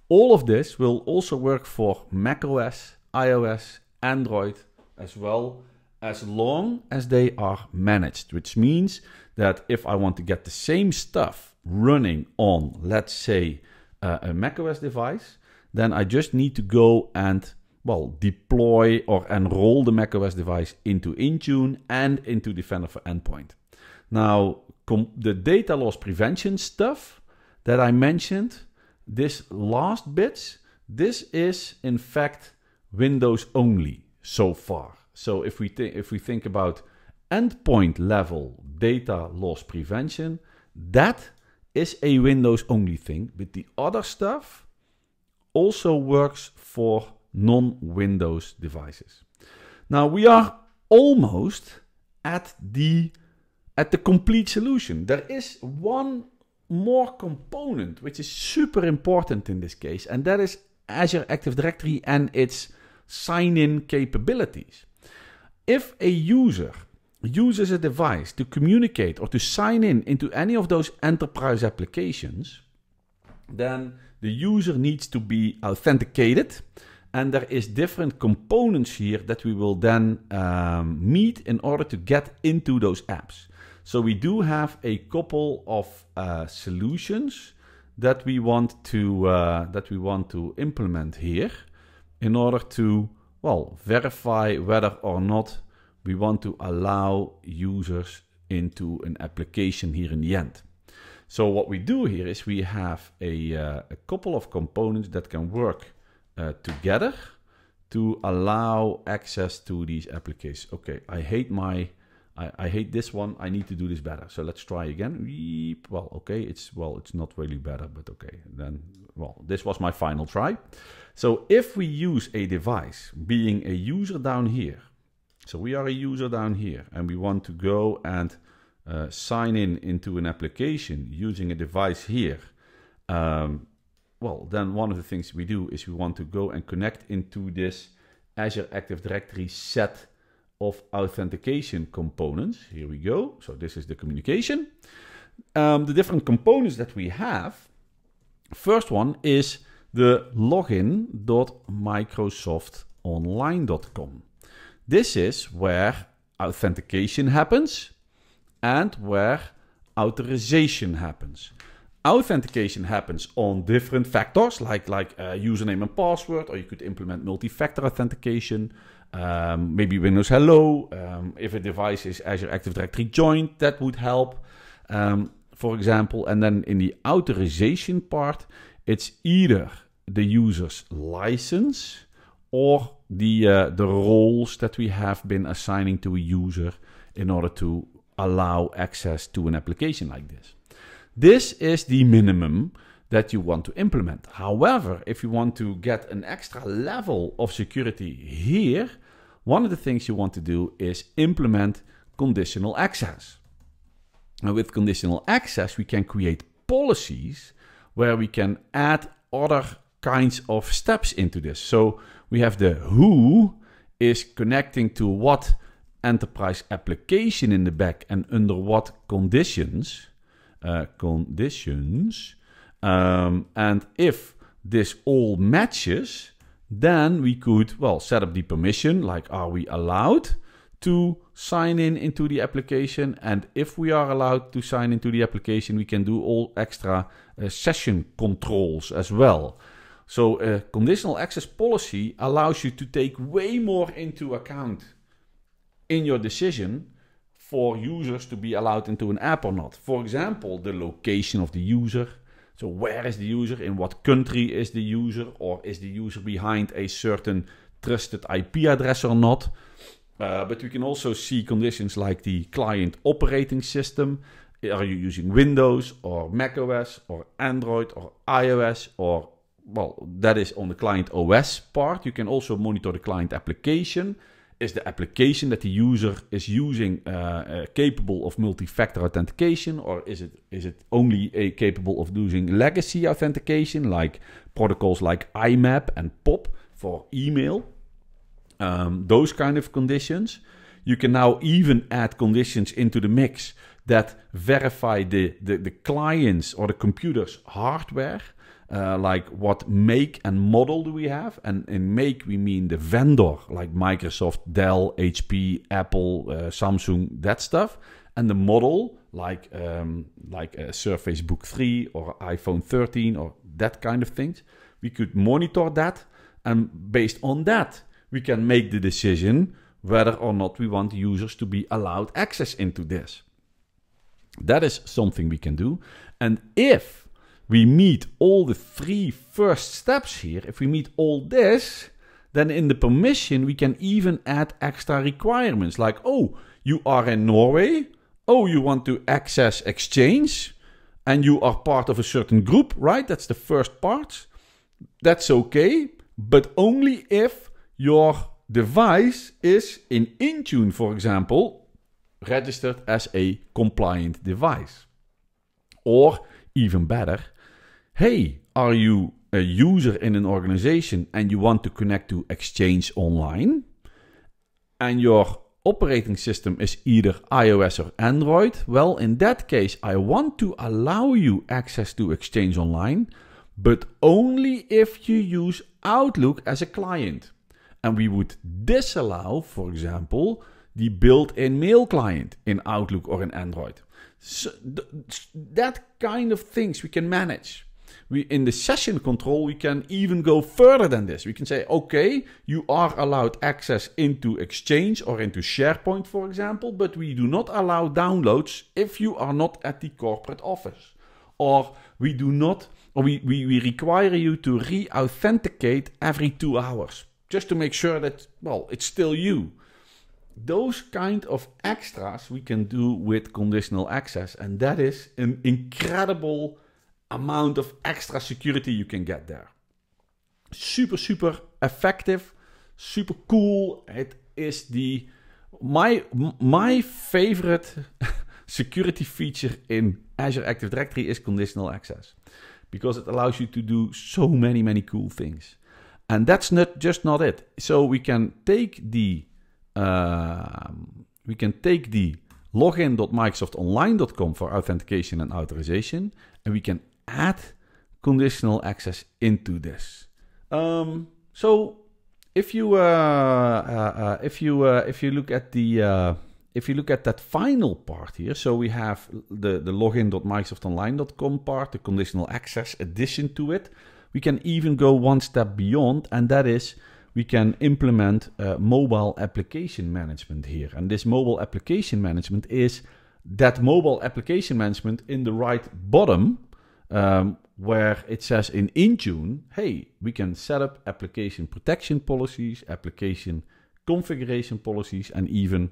all of this will also work for macOS, iOS, Android as well as long as they are managed, which means that if I want to get the same stuff running on, let's say, uh, a macOS device, then I just need to go and well, deploy or enroll the macOS device into Intune and into Defender for Endpoint. Now, the data loss prevention stuff that I mentioned, this last bits, this is in fact Windows only so far. So if we, if we think about endpoint level data loss prevention, that is a Windows only thing, but the other stuff also works for non-Windows devices. Now we are almost at the at the complete solution. There is one more component which is super important in this case, and that is Azure Active Directory and its sign-in capabilities. If a user uses a device to communicate or to sign in into any of those enterprise applications, then the user needs to be authenticated. And there is different components here that we will then um, meet in order to get into those apps. So we do have a couple of uh, solutions that we want to uh, that we want to implement here in order to well, verify whether or not we want to allow users into an application here in the end. So what we do here is we have a, uh, a couple of components that can work uh, together to allow access to these applications. Okay, I hate my I, I hate this one. I need to do this better. So let's try again. Weep. Well, okay. It's, well, it's not really better, but okay. And then, well, this was my final try. So if we use a device being a user down here, so we are a user down here and we want to go and uh, sign in into an application using a device here. Um, well, then one of the things we do is we want to go and connect into this Azure Active Directory set of authentication components. Here we go. So this is the communication. Um, the different components that we have. First one is the login.microsoftonline.com. This is where authentication happens and where authorization happens. Authentication happens on different factors like, like uh, username and password, or you could implement multi-factor authentication um, maybe Windows Hello. Um, if a device is Azure Active Directory joined, that would help, um, for example. And then in the authorization part, it's either the user's license or the uh, the roles that we have been assigning to a user in order to allow access to an application like this. This is the minimum that you want to implement. However, if you want to get an extra level of security here, one of the things you want to do is implement conditional access. And with conditional access, we can create policies where we can add other kinds of steps into this. So we have the who is connecting to what enterprise application in the back and under what conditions. Uh, conditions. Um, and if this all matches, then we could, well, set up the permission, like are we allowed to sign in into the application? And if we are allowed to sign into the application, we can do all extra uh, session controls as well. So a uh, conditional access policy allows you to take way more into account in your decision for users to be allowed into an app or not. For example, the location of the user, so where is the user? In what country is the user? Or is the user behind a certain trusted IP address or not? Uh, but we can also see conditions like the client operating system. Are you using Windows or macOS or Android or iOS or well, that is on the client OS part. You can also monitor the client application. is the application that the user is using uh, capable of multi-factor authentication, or is it is it only capable of using legacy authentication like protocols like IMAP and POP for email? Um, those kind of conditions. You can now even add conditions into the mix that verify the, the, the clients or the computer's hardware uh, like what make and model do we have? And in make, we mean the vendor, like Microsoft, Dell, HP, Apple, uh, Samsung, that stuff. And the model, like um, like a uh, Surface Book 3 or iPhone 13 or that kind of things. We could monitor that, and based on that, we can make the decision whether or not we want users to be allowed access into this. That is something we can do. And if we meet all the three first steps here, if we meet all this, then in the permission we can even add extra requirements like, oh, you are in Norway, oh, you want to access exchange, and you are part of a certain group, right? That's the first part. That's okay, but only if your device is in Intune, for example, registered as a compliant device. Or even better, Hey, are you a user in an organization and you want to connect to Exchange Online? And your operating system is either iOS or Android? Well, in that case, I want to allow you access to Exchange Online, but only if you use Outlook as a client. And we would disallow, for example, the built-in mail client in Outlook or in Android. So th that kind of things we can manage we in the session control, we can even go further than this. We can say, okay, you are allowed access into Exchange or into SharePoint, for example, but we do not allow downloads if you are not at the corporate office. Or we do not, or we, we, we require you to re-authenticate every two hours, just to make sure that, well, it's still you those kind of extras we can do with conditional access and that is an incredible amount of extra security you can get there. Super, super effective, super cool. It is the my my favorite security feature in Azure Active Directory is conditional access because it allows you to do so many many cool things. And that's not just not it. So we can take the uh, we can take the login.microsoftonline.com for authentication and authorization, and we can add conditional access into this. Um, so if you uh, uh, uh if you uh, if you look at the uh, if you look at that final part here, so we have the the login.microsoftonline.com part, the conditional access addition to it. We can even go one step beyond, and that is we can implement uh, mobile application management here. And this mobile application management is that mobile application management in the right bottom um, where it says in Intune, hey, we can set up application protection policies, application configuration policies, and even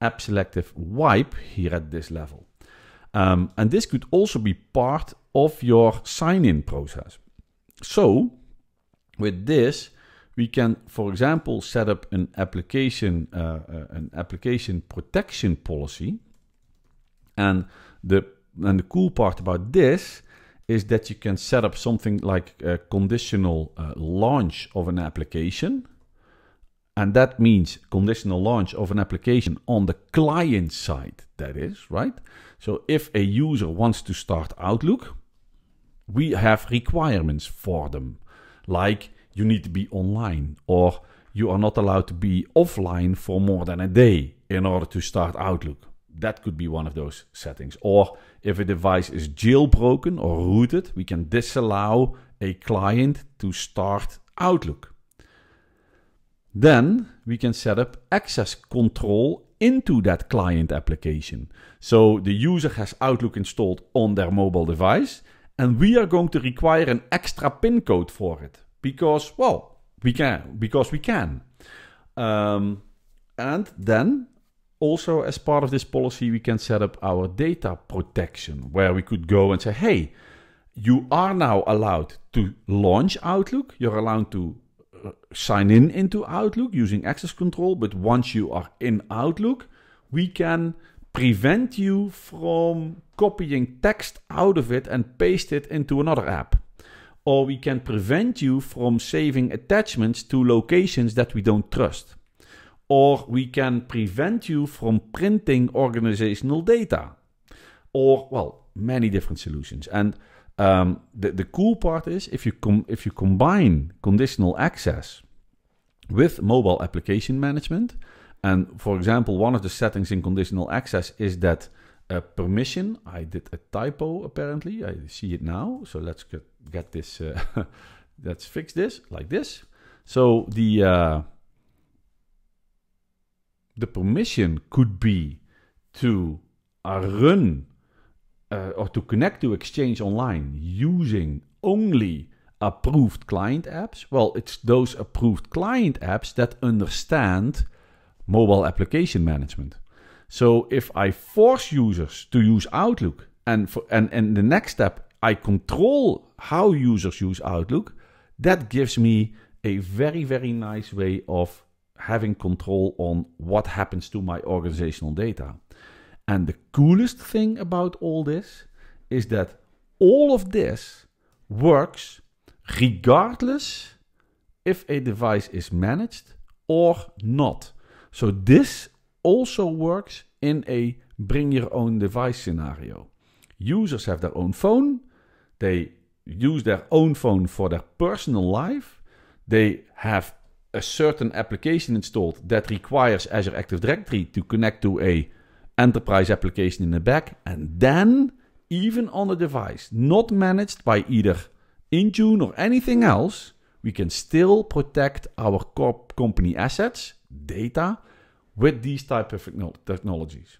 app selective wipe here at this level. Um, and this could also be part of your sign in process. So, with this, we can, for example, set up an application, uh, uh, an application protection policy. And the, and the cool part about this is that you can set up something like a conditional uh, launch of an application. And that means conditional launch of an application on the client side, that is, right? So if a user wants to start Outlook, we have requirements for them, like you need to be online or you are not allowed to be offline for more than a day in order to start Outlook. That could be one of those settings. Or if a device is jailbroken or rooted, we can disallow a client to start Outlook. Then we can set up access control into that client application. So the user has Outlook installed on their mobile device, and we are going to require an extra pin code for it because, well, we can, because we can. Um, and then also, as part of this policy, we can set up our data protection where we could go and say, hey, you are now allowed to launch Outlook. You're allowed to uh, sign in into Outlook using access control. But once you are in Outlook, we can prevent you from copying text out of it and paste it into another app. Or we can prevent you from saving attachments to locations that we don't trust or we can prevent you from printing organizational data, or well, many different solutions. And um, the the cool part is if you com if you combine conditional access with mobile application management, and for example, one of the settings in conditional access is that a uh, permission. I did a typo apparently. I see it now. So let's get get this. Uh, let's fix this like this. So the uh, the permission could be to run uh, or to connect to Exchange Online using only approved client apps? Well, it's those approved client apps that understand mobile application management. So if I force users to use Outlook and for, and and the next step I control how users use Outlook, that gives me a very very nice way of having control on what happens to my organizational data. And the coolest thing about all this is that all of this works regardless if a device is managed or not. So this also works in a bring your own device scenario. Users have their own phone, they use their own phone for their personal life, they have a certain application installed that requires Azure Active Directory to connect to a enterprise application in the back, and then even on a device not managed by either Intune or anything else, we can still protect our corp company assets, data, with these type of technologies.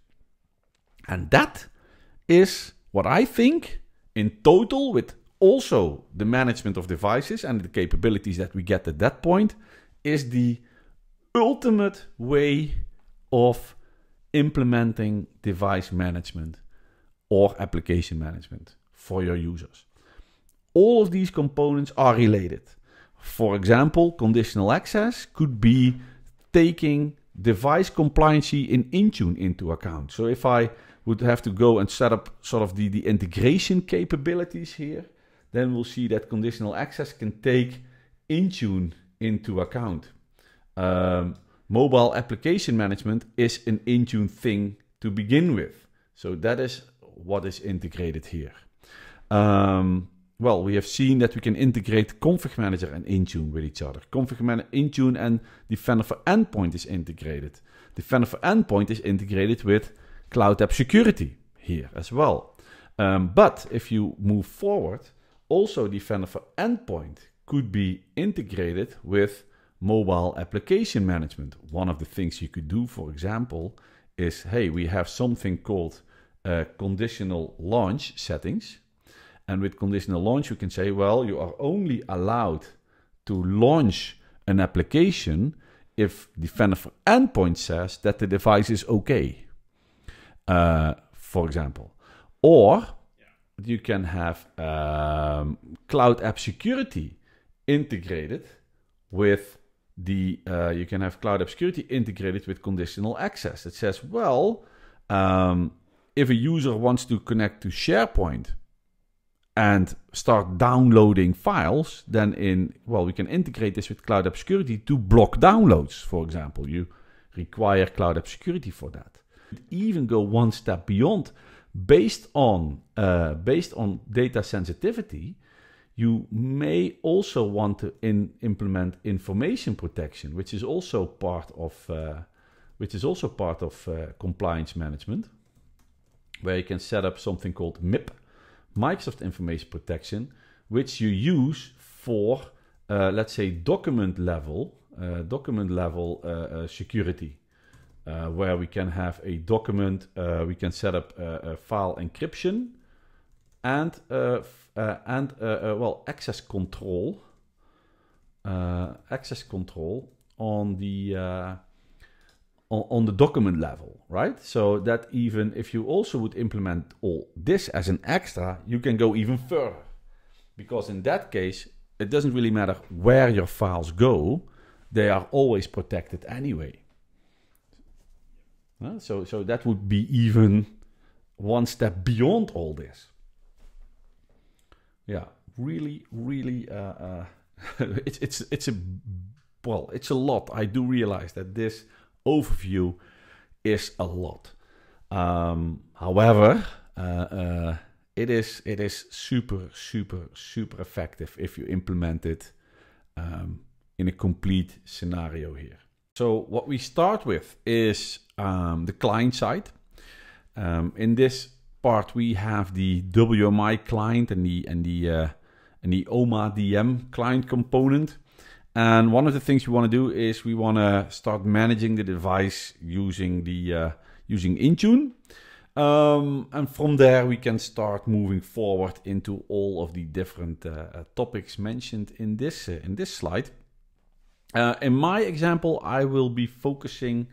And that is what I think in total with also the management of devices and the capabilities that we get at that point is the ultimate way of implementing device management or application management for your users. All of these components are related. For example, conditional access could be taking device compliancy in Intune into account. So if I would have to go and set up sort of the, the integration capabilities here, then we'll see that conditional access can take Intune into account. Um, mobile application management is an Intune thing to begin with. So that is what is integrated here. Um, well, we have seen that we can integrate Config Manager and Intune with each other. Config Manager, Intune and Defender for Endpoint is integrated. Defender for Endpoint is integrated with Cloud App Security here as well. Um, but if you move forward, also Defender for Endpoint could be integrated with mobile application management. One of the things you could do, for example, is hey, we have something called uh, conditional launch settings. And with conditional launch, you can say, well, you are only allowed to launch an application if the vendor for endpoint says that the device is okay, uh, for example. Or you can have um, cloud app security integrated with the, uh, you can have cloud obscurity integrated with conditional access. It says, well, um, if a user wants to connect to SharePoint and start downloading files, then in, well, we can integrate this with cloud obscurity to block downloads, for example. You require cloud obscurity for that. Even go one step beyond based on uh, based on data sensitivity, you may also want to in implement information protection, which is also part of uh, which is also part of uh, compliance management, where you can set up something called MIP, Microsoft Information Protection, which you use for uh, let's say document level uh, document level uh, uh, security. where we can have a document, we can set up a file encryption, and uh, uh, and uh, uh, well access control uh, access control on the uh, on, on the document level right so that even if you also would implement all this as an extra you can go even further because in that case it doesn't really matter where your files go they are always protected anyway so so that would be even one step beyond all this yeah, really, really, uh, uh it's it's it's a well, it's a lot. I do realize that this overview is a lot. Um, however, uh, uh, it is it is super super super effective if you implement it um, in a complete scenario here. So what we start with is um, the client side. Um, in this part, we have the WMI client and the and the uh, and the OMA DM client component. And one of the things we want to do is we want to start managing the device using the uh, using Intune. Um, and from there, we can start moving forward into all of the different uh, uh topics mentioned in this uh, in this slide. Uh, in my example, I will be focusing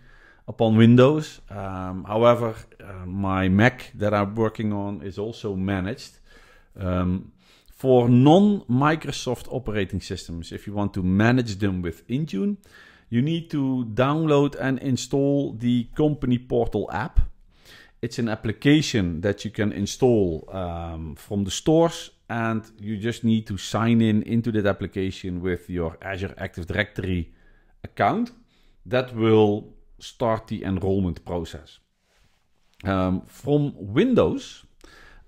upon Windows. Um, however, uh, my Mac that I'm working on is also managed. Um, for non-Microsoft operating systems, if you want to manage them with Intune, you need to download and install the company portal app. It's an application that you can install um, from the stores and you just need to sign in into that application with your Azure Active Directory account. That will start the enrollment process. Um, from Windows,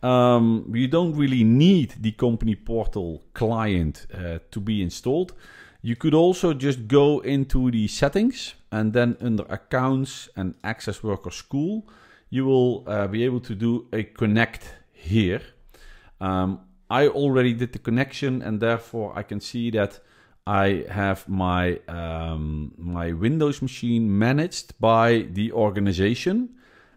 um, you don't really need the company portal client uh, to be installed. You could also just go into the settings and then under accounts and access worker school, you will uh, be able to do a connect here. Um, I already did the connection and therefore I can see that I have my um, my Windows machine managed by the organization,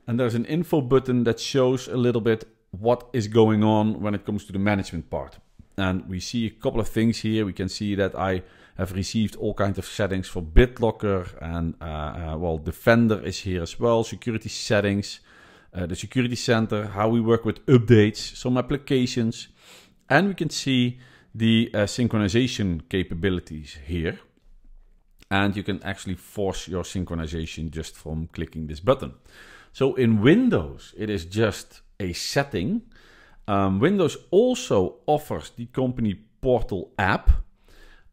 and there's an info button that shows a little bit what is going on when it comes to the management part. And we see a couple of things here. We can see that I have received all kinds of settings for BitLocker and uh, uh, well, Defender is here as well. Security settings, uh, the security center, how we work with updates, some applications, and we can see the uh, synchronization capabilities here. And you can actually force your synchronization just from clicking this button. So in Windows, it is just a setting. Um, Windows also offers the company portal app.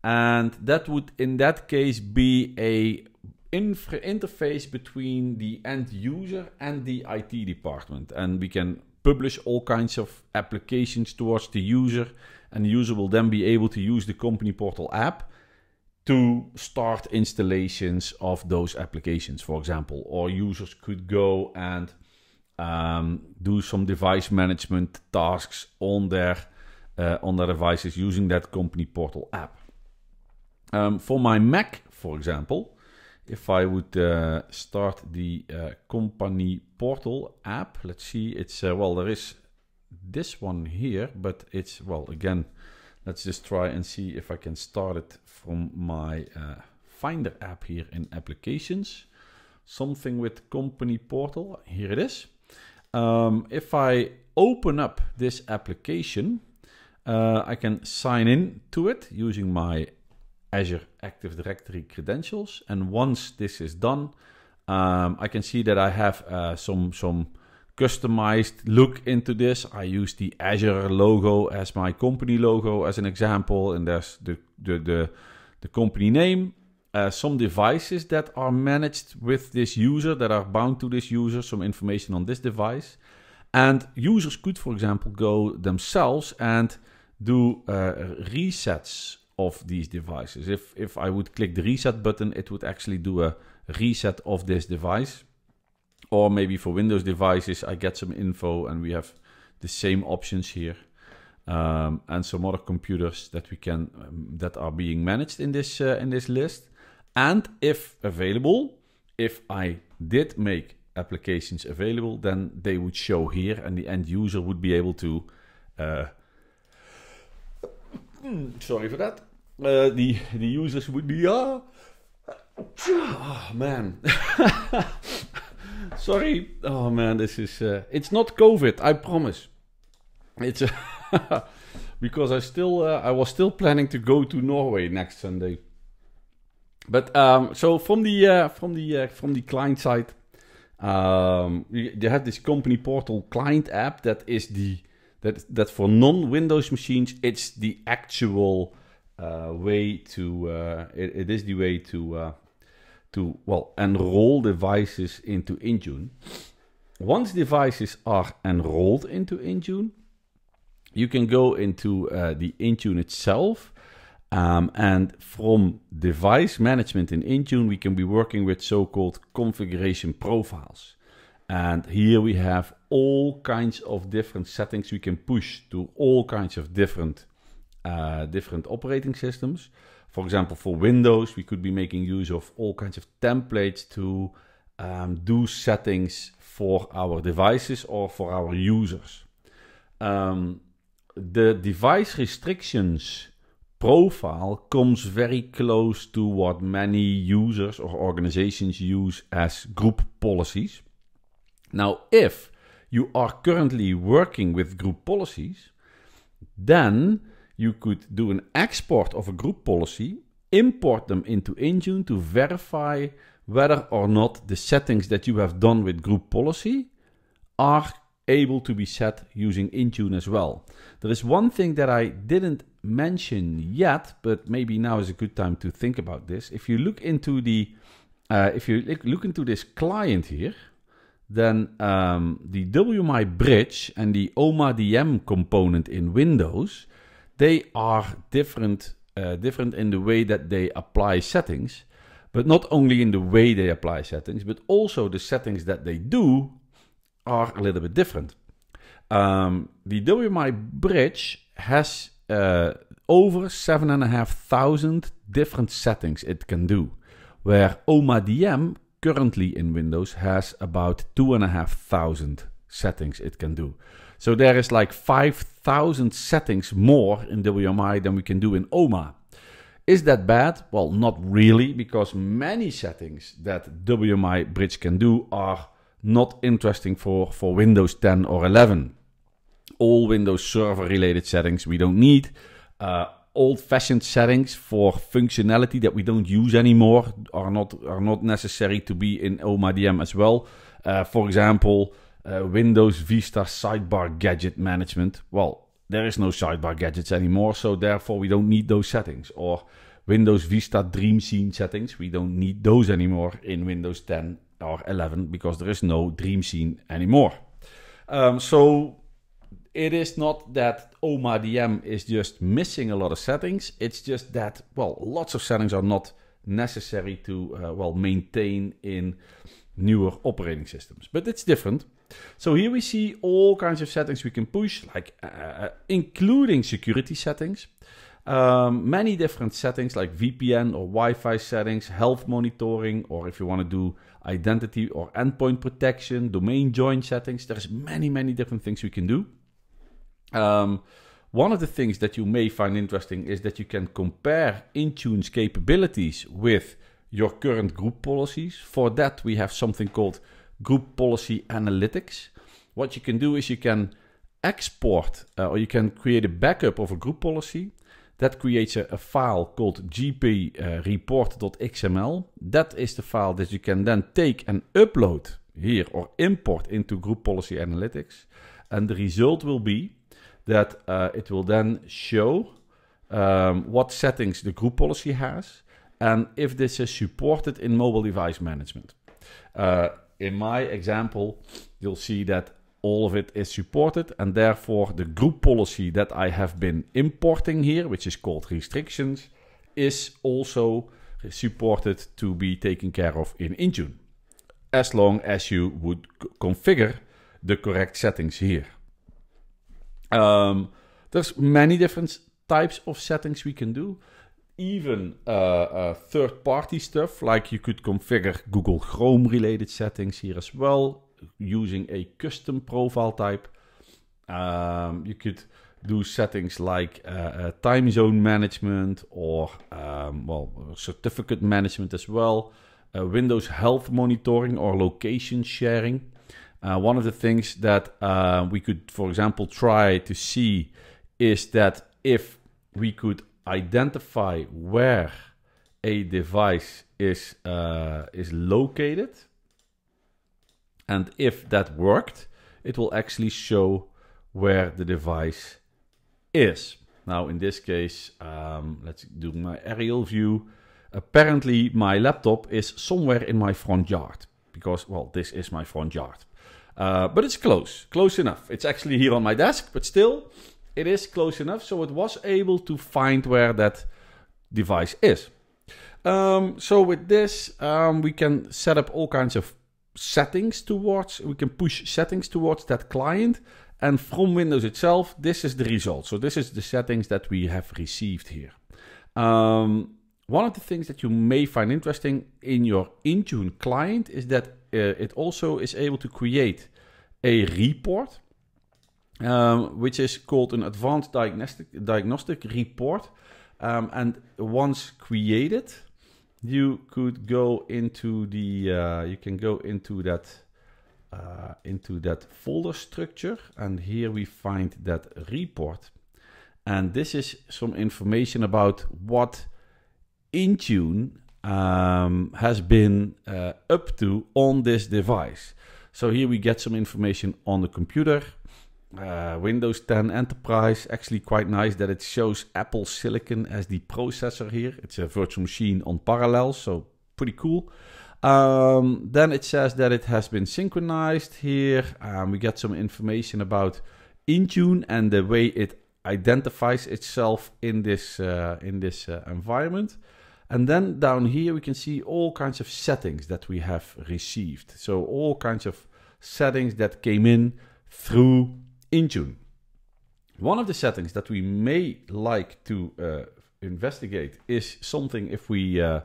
And that would, in that case, be a interface between the end user and the IT department. And we can publish all kinds of applications towards the user and the user will then be able to use the company portal app to start installations of those applications, for example, or users could go and um, do some device management tasks on their uh, on their devices using that company portal app. Um, for my Mac, for example, if I would uh, start the uh, company portal app, let's see, it's uh, well there is this one here, but it's, well, again, let's just try and see if I can start it from my uh, Finder app here in Applications. Something with Company Portal. Here it is. Um, if I open up this application, uh, I can sign in to it using my Azure Active Directory credentials. And once this is done, um, I can see that I have uh, some some customized look into this. I use the Azure logo as my company logo as an example, and there's the the the, the company name. Uh, some devices that are managed with this user that are bound to this user, some information on this device. And users could, for example, go themselves and do uh, resets of these devices. If, if I would click the reset button, it would actually do a reset of this device or maybe for Windows devices, I get some info and we have the same options here. Um, and some other computers that we can um, that are being managed in this uh, in this list. And if available, if I did make applications available, then they would show here, and the end user would be able to. Uh, sorry for that. Uh, the the users would be ah, oh, oh man. Sorry. Oh man, this is. Uh, it's not COVID. I promise. It's because I still. Uh, I was still planning to go to Norway next Sunday. But um, so from the uh, from the uh, from the client side, um, they have this company portal client app that is the that that for non Windows machines it's the actual uh, way to it, it is the way to to, well, enroll devices into Intune. Once devices are enrolled into Intune, you can go into uh, the Intune itself. Um, and from device management in Intune, we can be working with so-called configuration profiles. And here we have all kinds of different settings we can push to all kinds of different, uh, different operating systems. For example, for Windows, we could be making use of all kinds of templates to um, do settings for our devices or for our users. Um, the device restrictions profile comes very close to what many users or organizations use as group policies. Now, if you are currently working with group policies, then you could do an export of a group policy, import them into Intune to verify whether or not the settings that you have done with group policy are able to be set using Intune as well. There is one thing that I didn't mention yet, but maybe now is a good time to think about this. If you look into the uh, if you look into this client here, then um, the WMI bridge and the OMADM component in Windows they are different, uh, different in the way that they apply settings, but not only in the way they apply settings, but also the settings that they do are a little bit different. Um, the WMI bridge has uh, over 7,500 different settings it can do, where OmaDM currently in Windows has about 2,500 settings it can do. So there is like 5,000 settings more in WMI than we can do in OMA. Is that bad? Well, not really, because many settings that WMI Bridge can do are not interesting for, for Windows 10 or 11. All Windows Server related settings we don't need. Uh, old fashioned settings for functionality that we don't use anymore are not, are not necessary to be in OMA DM as well. Uh, for example, uh, Windows Vista sidebar gadget management. Well, there is no sidebar gadgets anymore, so therefore we don't need those settings. Or Windows Vista Dream Scene settings, we don't need those anymore in Windows 10 or 11 because there is no Dream Scene anymore. Um, so it is not that OMA DM is just missing a lot of settings. It's just that, well, lots of settings are not necessary to, uh, well, maintain in newer operating systems. But it's different. So here we see all kinds of settings we can push, like uh, uh, uh including security settings. Um, many different settings like VPN or Wi-Fi settings, health monitoring, or if you want to do identity or endpoint protection, domain join settings. There's many, many different things we can do. Um, one of the things that you may find interesting is that you can compare Intune's capabilities with your current group policies. For that, we have something called group policy analytics. What you can do is you can export uh, or you can create a backup of a group policy that creates a, a file called gpreport.xml. Uh, that is the file that you can then take and upload here or import into group policy analytics. And the result will be that uh, it will then show um, what settings the group policy has and if this is supported in mobile device management. Uh, in my example, you'll see that all of it is supported and therefore the group policy that I have been importing here, which is called restrictions, is also supported to be taken care of in Intune. As long as you would configure the correct settings here. Um, there's many different types of settings we can do even uh, uh, third party stuff, like you could configure Google Chrome related settings here as well, using a custom profile type. Um, you could do settings like uh, uh time zone management or, um, well, certificate management as well, uh, Windows health monitoring or location sharing. Uh, one of the things that we could, for example, try to see is that if we could identify where a device is uh, is located. And if that worked, it will actually show where the device is. Now, in this case, um, let's do my aerial view. Apparently, my laptop is somewhere in my front yard because, well, this is my front yard. Uh, but it's close, close enough. It's actually here on my desk, but still, it is close enough, so it was able to find where that device is. Um, so with this, um, we can set up all kinds of settings towards, we can push settings towards that client. And from Windows itself, this is the result. So this is the settings that we have received here. Um, one of the things that you may find interesting in your Intune client is that uh, it also is able to create a report um, which is called an advanced diagnostic diagnostic report. Um, and once created, you could go into the uh, you can go into that uh, into that folder structure, and here we find that report. And this is some information about what Intune um, has been uh, up to on this device. So here we get some information on the computer, uh, Windows 10 Enterprise. Actually quite nice that it shows Apple Silicon as the processor here. It's a virtual machine on parallel, so pretty cool. Um, then it says that it has been synchronized here. Um, we get some information about Intune and the way it identifies itself in this, uh, in this uh, environment. And then down here, we can see all kinds of settings that we have received. So all kinds of settings that came in through Intune. One of the settings that we may like to uh, investigate is something if we uh,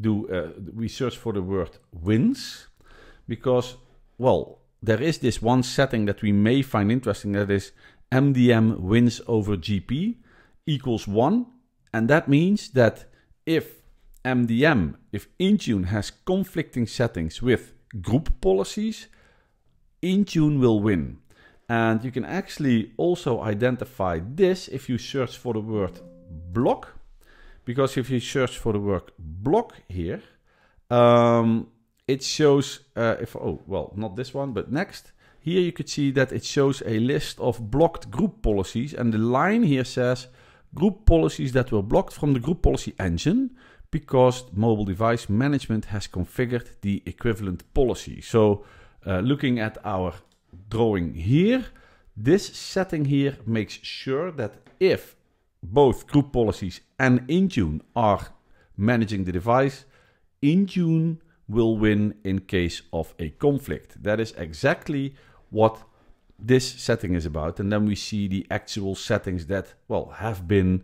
do uh, we search for the word wins, because well there is this one setting that we may find interesting that is MDM wins over GP equals one, and that means that if MDM, if Intune has conflicting settings with group policies, Intune will win. And you can actually also identify this if you search for the word block. Because if you search for the word block here, um, it shows, uh, if oh, well, not this one, but next. Here you could see that it shows a list of blocked group policies. And the line here says group policies that were blocked from the group policy engine because mobile device management has configured the equivalent policy. So uh, looking at our drawing here, this setting here makes sure that if both group policies and Intune are managing the device, Intune will win in case of a conflict. That is exactly what this setting is about. And then we see the actual settings that, well, have been,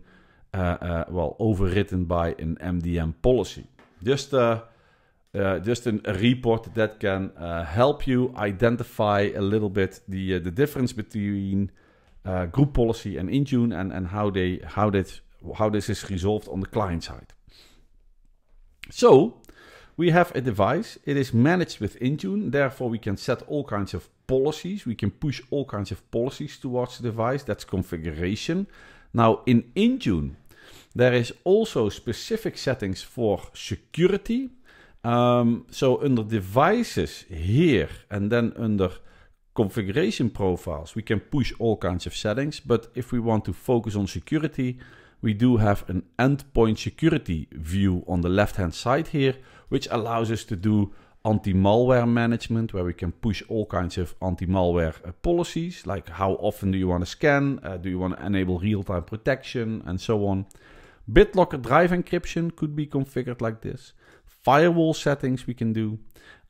uh, uh, well, overwritten by an MDM policy. Just uh, uh, just a report that can uh, help you identify a little bit the uh, the difference between uh, group policy and Intune and and how they how that how this is resolved on the client side. So we have a device. It is managed with Intune. Therefore, we can set all kinds of policies. We can push all kinds of policies towards the device. That's configuration. Now in Intune, there is also specific settings for security um, ehm, so under devices here and then under configuration profiles, we can push all kinds of settings. But if we want to focus on security, we do have an endpoint security view on the left-hand side here, which allows us to do anti-malware management, where we can push all kinds of anti-malware uh, policies, like how often do you want to scan, uh, do you want to enable real-time protection, and so on. BitLocker drive encryption could be configured like this firewall settings we can do.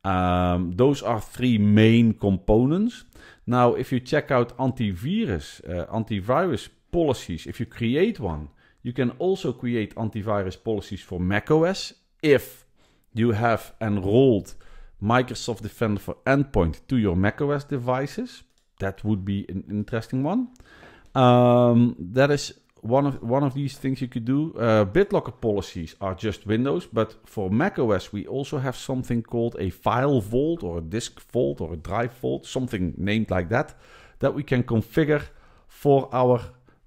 Um, those are three main components. Now, if you check out antivirus, uh, antivirus policies, if you create one, you can also create antivirus policies for macOS if you have enrolled Microsoft Defender for Endpoint to your macOS devices. That would be an interesting one. Um, that is one of one of these things you could do. Uh, BitLocker policies are just Windows, but for macOS we also have something called a file vault or a disk vault or a drive vault, something named like that, that we can configure for our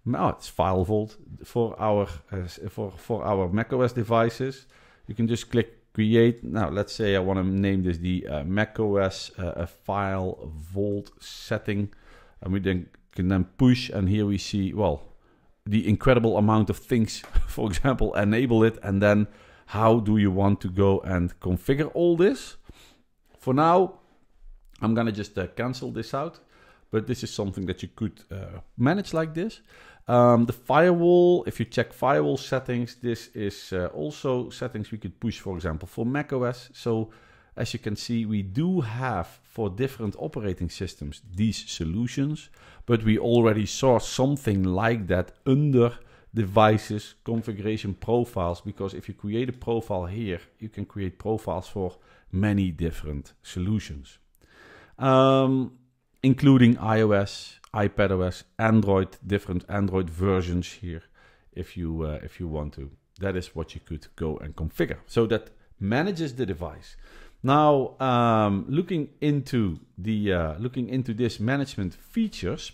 now it's file vault for our uh, for for our macOS devices. You can just click create. Now let's say I want to name this the uh, macOS uh, file vault setting, and we then can then push and here we see well the incredible amount of things, for example, enable it, and then how do you want to go and configure all this? For now, I'm gonna just uh, cancel this out, but this is something that you could uh, manage like this. Um, the firewall, if you check firewall settings, this is uh, also settings we could push, for example, for macOS. So as you can see, we do have for different operating systems these solutions, but we already saw something like that under devices, configuration profiles, because if you create a profile here, you can create profiles for many different solutions, um, including iOS, iPadOS, Android, different Android versions here, if you, uh, if you want to. That is what you could go and configure. So that manages the device. Now, um, looking into the uh, looking into this management features,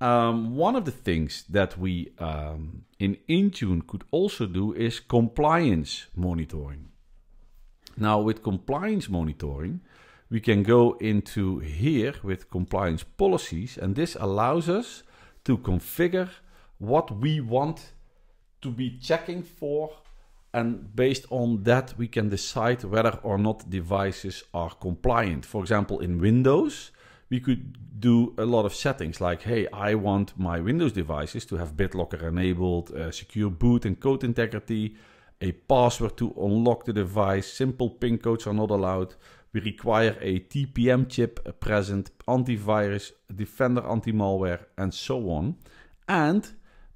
um, one of the things that we um, in Intune could also do is compliance monitoring. Now, with compliance monitoring, we can go into here with compliance policies, and this allows us to configure what we want to be checking for and based on that we can decide whether or not devices are compliant. For example, in Windows, we could do a lot of settings like, hey, I want my Windows devices to have BitLocker enabled, uh, secure boot and code integrity, a password to unlock the device, simple PIN codes are not allowed, we require a TPM chip present, antivirus, Defender anti-malware, and so on. And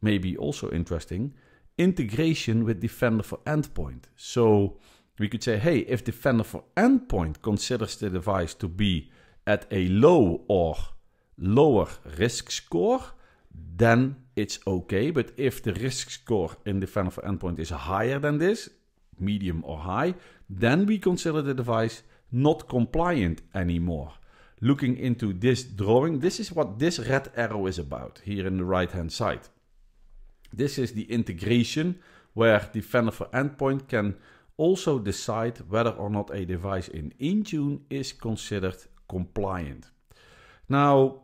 maybe also interesting, integration with Defender for Endpoint. So we could say, hey, if Defender for Endpoint considers the device to be at a low or lower risk score, then it's okay. But if the risk score in Defender for Endpoint is higher than this, medium or high, then we consider the device not compliant anymore. Looking into this drawing, this is what this red arrow is about here in the right hand side. This is the integration where Defender for Endpoint can also decide whether or not a device in Intune is considered compliant. Now,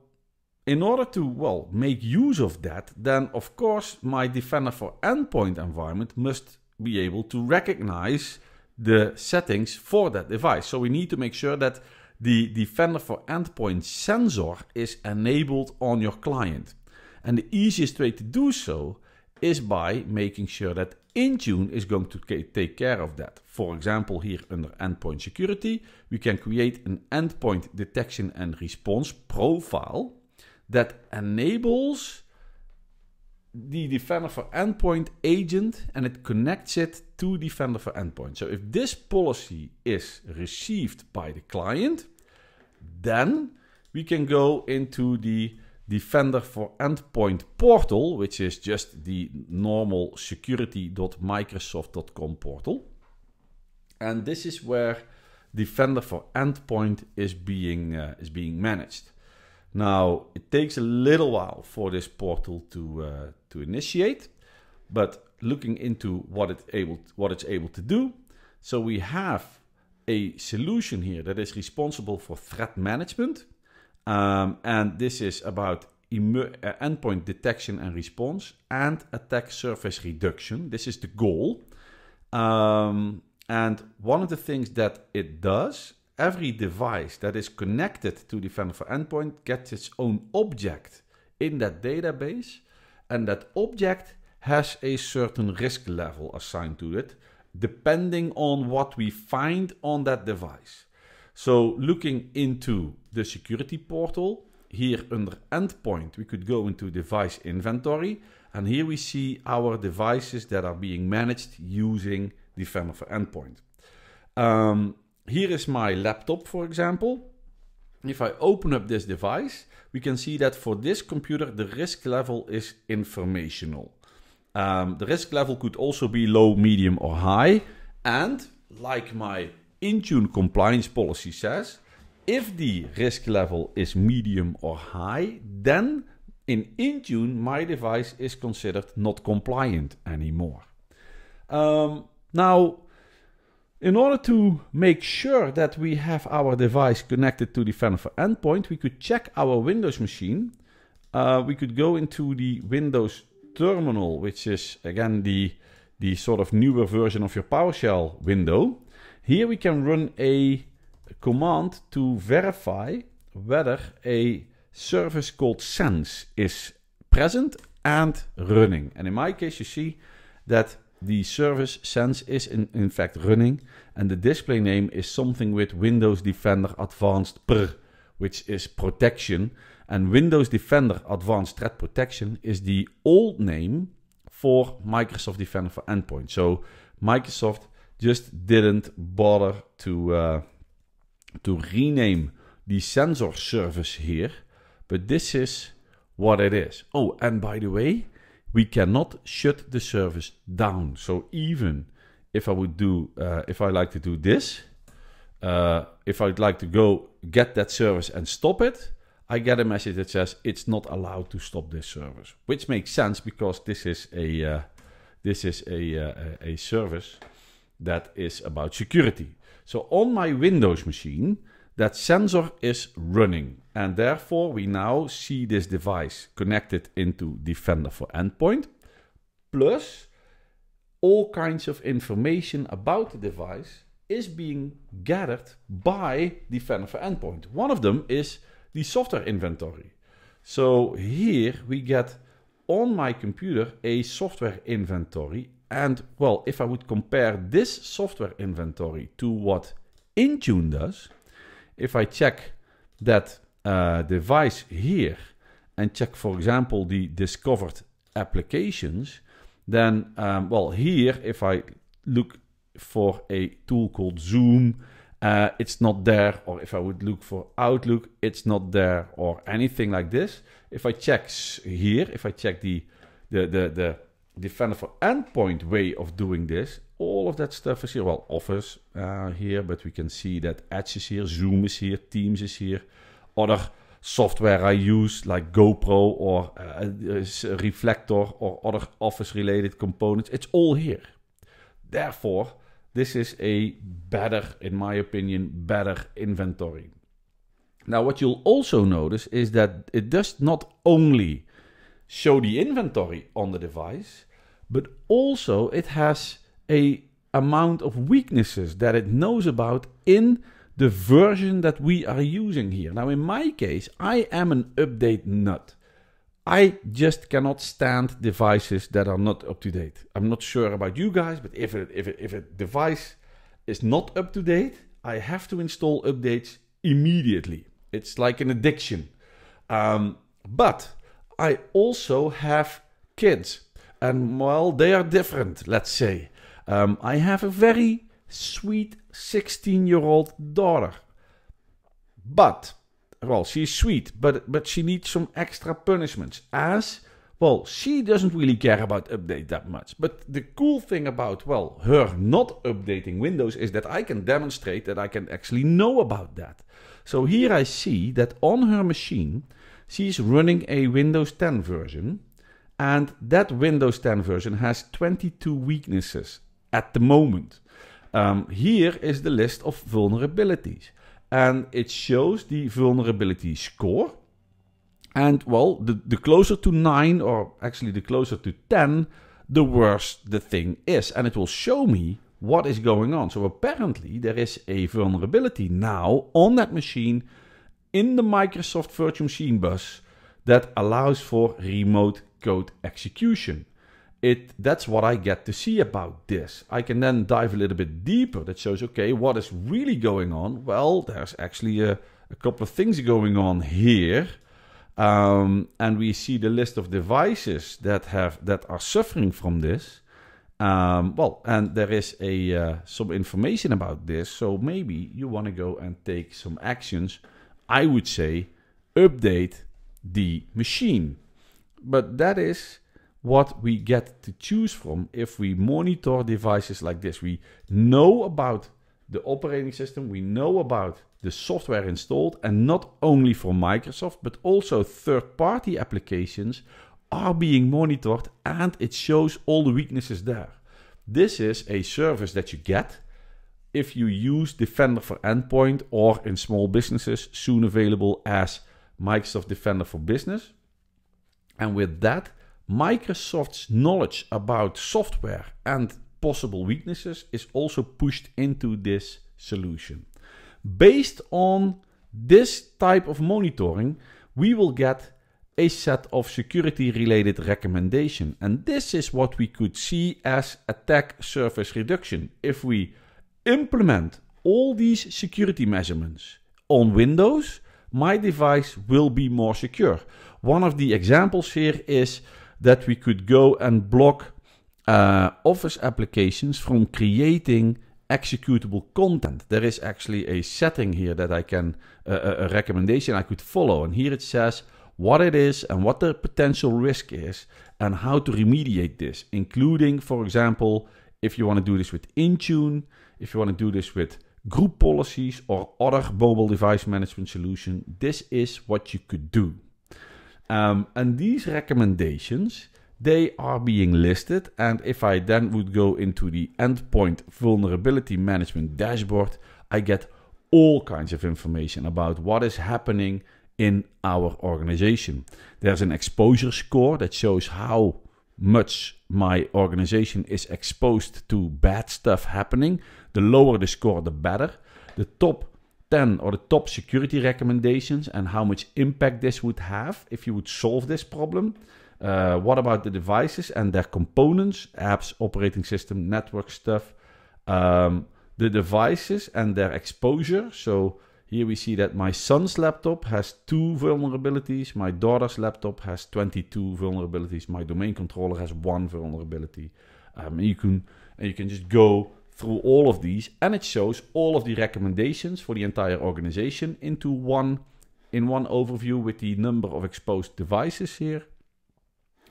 in order to, well, make use of that, then of course my Defender for Endpoint environment must be able to recognize the settings for that device. So we need to make sure that the Defender for Endpoint sensor is enabled on your client. And the easiest way to do so is by making sure that Intune is going to take care of that. For example, here under endpoint security, we can create an endpoint detection and response profile that enables the Defender for Endpoint agent and it connects it to Defender for Endpoint. So if this policy is received by the client, then we can go into the Defender for Endpoint Portal, which is just the normal security.microsoft.com portal. And this is where Defender for Endpoint is being uh, is being managed. Now it takes a little while for this portal to uh, to initiate, but looking into what it able to, what it's able to do, so we have a solution here that is responsible for threat management. Um, and this is about uh, endpoint detection and response and attack surface reduction. This is the goal. Um, and one of the things that it does, every device that is connected to the for endpoint gets its own object in that database. And that object has a certain risk level assigned to it, depending on what we find on that device. So looking into the security portal, here under endpoint, we could go into device inventory. And here we see our devices that are being managed using Defender for Endpoint. Um, here is my laptop, for example. If I open up this device, we can see that for this computer, the risk level is informational. Um, the risk level could also be low, medium, or high. And like my Intune compliance policy says if the risk level is medium or high, then in Intune, my device is considered not compliant anymore. Um, now, in order to make sure that we have our device connected to the Venator endpoint, we could check our Windows machine. Uh, we could go into the Windows terminal, which is again the, the sort of newer version of your PowerShell window. Here we can run a command to verify whether a service called sense is present and running. And in my case, you see that the service sense is in, in fact running and the display name is something with Windows Defender Advanced PR, which is protection. And Windows Defender Advanced Threat Protection is the old name for Microsoft Defender for Endpoint. So Microsoft just didn't bother to uh, to rename the sensor service here, but this is what it is. Oh, and by the way, we cannot shut the service down. So even if I would do, uh, if I like to do this, uh, if I'd like to go get that service and stop it, I get a message that says it's not allowed to stop this service, which makes sense because this is a uh, this is a, uh, a, a service that is about security. So on my Windows machine, that sensor is running. And therefore, we now see this device connected into Defender for Endpoint, plus all kinds of information about the device is being gathered by Defender for Endpoint. One of them is the software inventory. So here we get on my computer a software inventory and well, if I would compare this software inventory to what Intune does, if I check that uh, device here and check, for example, the discovered applications, then, um, well, here, if I look for a tool called Zoom, uh, it's not there. Or if I would look for Outlook, it's not there or anything like this. If I check here, if I check the, the, the, the defender for endpoint way of doing this, all of that stuff is here. Well, Office uh, here, but we can see that Edge is here, Zoom is here, Teams is here, other software I use like GoPro or uh, Reflector or other Office related components. It's all here. Therefore, this is a better, in my opinion, better inventory. Now, what you'll also notice is that it does not only show the inventory on the device, but also it has a amount of weaknesses that it knows about in the version that we are using here. Now, in my case, I am an update nut. I just cannot stand devices that are not up to date. I'm not sure about you guys, but if it, if it, if a device is not up to date, I have to install updates immediately. It's like an addiction. Um, but I also have kids. And well, they are different, let's say. Um, I have a very sweet 16 year old daughter. But, well, she's sweet, but, but she needs some extra punishments. As, well, she doesn't really care about update that much. But the cool thing about, well, her not updating Windows is that I can demonstrate that I can actually know about that. So here I see that on her machine, she's running a Windows 10 version. And that Windows 10 version has 22 weaknesses at the moment. Um, here is the list of vulnerabilities. And it shows the vulnerability score. And well, the, the closer to 9, or actually the closer to 10, the worse the thing is. And it will show me what is going on. So apparently there is a vulnerability now on that machine in the Microsoft Virtual Machine bus that allows for remote code execution. It, that's what I get to see about this. I can then dive a little bit deeper. That shows, okay, what is really going on? Well, there's actually a, a couple of things going on here. Um, and we see the list of devices that have that are suffering from this. Um, well, and there is a uh, some information about this, so maybe you want to go and take some actions. I would say update the machine. But that is what we get to choose from if we monitor devices like this. We know about the operating system, we know about the software installed, and not only from Microsoft, but also third party applications are being monitored and it shows all the weaknesses there. This is a service that you get if you use Defender for Endpoint or in small businesses, soon available as Microsoft Defender for Business. And with that, Microsoft's knowledge about software and possible weaknesses is also pushed into this solution. Based on this type of monitoring, we will get a set of security related recommendation. And this is what we could see as attack surface reduction. If we implement all these security measurements on Windows, my device will be more secure. One of the examples here is that we could go and block uh, Office applications from creating executable content. There is actually a setting here that I can, uh, uh, a recommendation I could follow. And here it says what it is and what the potential risk is and how to remediate this, including, for example, if you want to do this with Intune, if you want to do this with group policies or other mobile device management solution, this is what you could do. Um, and these recommendations, they are being listed. And if I then would go into the endpoint vulnerability management dashboard, I get all kinds of information about what is happening in our organization. There's an exposure score that shows how much my organization is exposed to bad stuff happening. The lower the score, the better. The top 10 or the top security recommendations and how much impact this would have if you would solve this problem. Uh, what about the devices and their components, apps, operating system, network stuff, um, the devices and their exposure? So here we see that my son's laptop has two vulnerabilities, my daughter's laptop has 22 vulnerabilities, my domain controller has one vulnerability. Um, and you can and you can just go through all of these and it shows all of the recommendations for the entire organization into one in one overview with the number of exposed devices here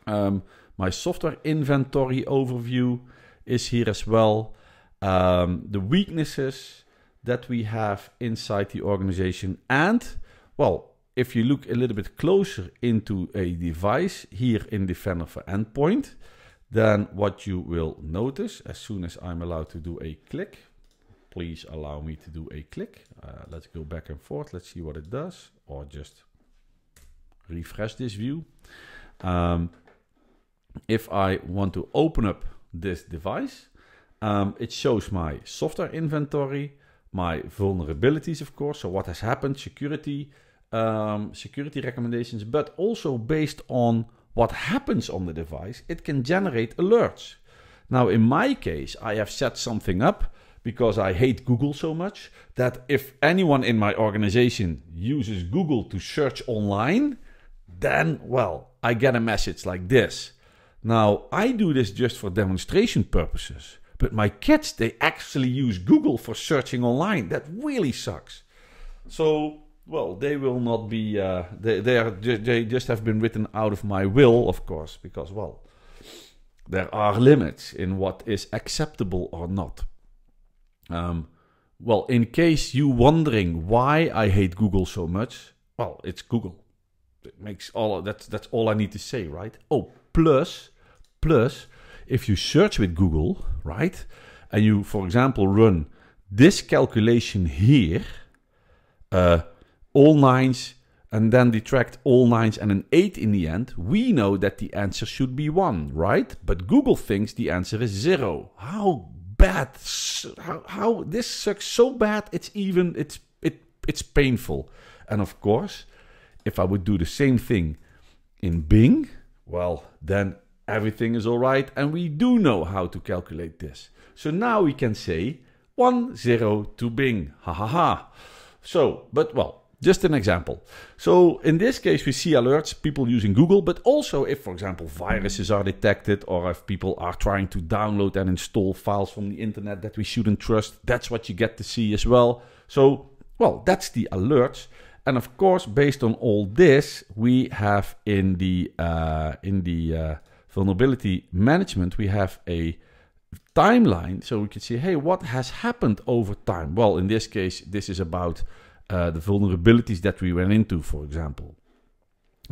um, my software inventory overview is here as well um, the weaknesses that we have inside the organization and well if you look a little bit closer into a device here in defender for endpoint then what you will notice as soon as I'm allowed to do a click, please allow me to do a click. Uh, let's go back and forth. Let's see what it does or just refresh this view. Um, if I want to open up this device, um, it shows my software inventory, my vulnerabilities, of course. So what has happened, security, um, security recommendations, but also based on what happens on the device, it can generate alerts. Now, in my case, I have set something up because I hate Google so much that if anyone in my organization uses Google to search online, then, well, I get a message like this. Now, I do this just for demonstration purposes, but my kids, they actually use Google for searching online. That really sucks. So, well, they will not be. Uh, they they are ju they just have been written out of my will, of course, because well, there are limits in what is acceptable or not. Um, well, in case you wondering why I hate Google so much, well, it's Google. It makes all that's that's all I need to say, right? Oh, plus, plus, if you search with Google, right, and you, for example, run this calculation here. Uh, all nines and then detract all nines and an 8 in the end, we know that the answer should be 1, right? But Google thinks the answer is 0. How bad? How, how this sucks so bad it's even it's it it's painful. And of course, if I would do the same thing in Bing, well, then everything is all right and we do know how to calculate this. So now we can say 1 0 to Bing. Ha ha ha. So, but well, just an example. So in this case, we see alerts, people using Google, but also if, for example, viruses are detected or if people are trying to download and install files from the internet that we shouldn't trust, that's what you get to see as well. So, well, that's the alerts. And of course, based on all this, we have in the, uh, in the uh, vulnerability management, we have a timeline. So we can see, hey, what has happened over time? Well, in this case, this is about uh, the vulnerabilities that we ran into, for example.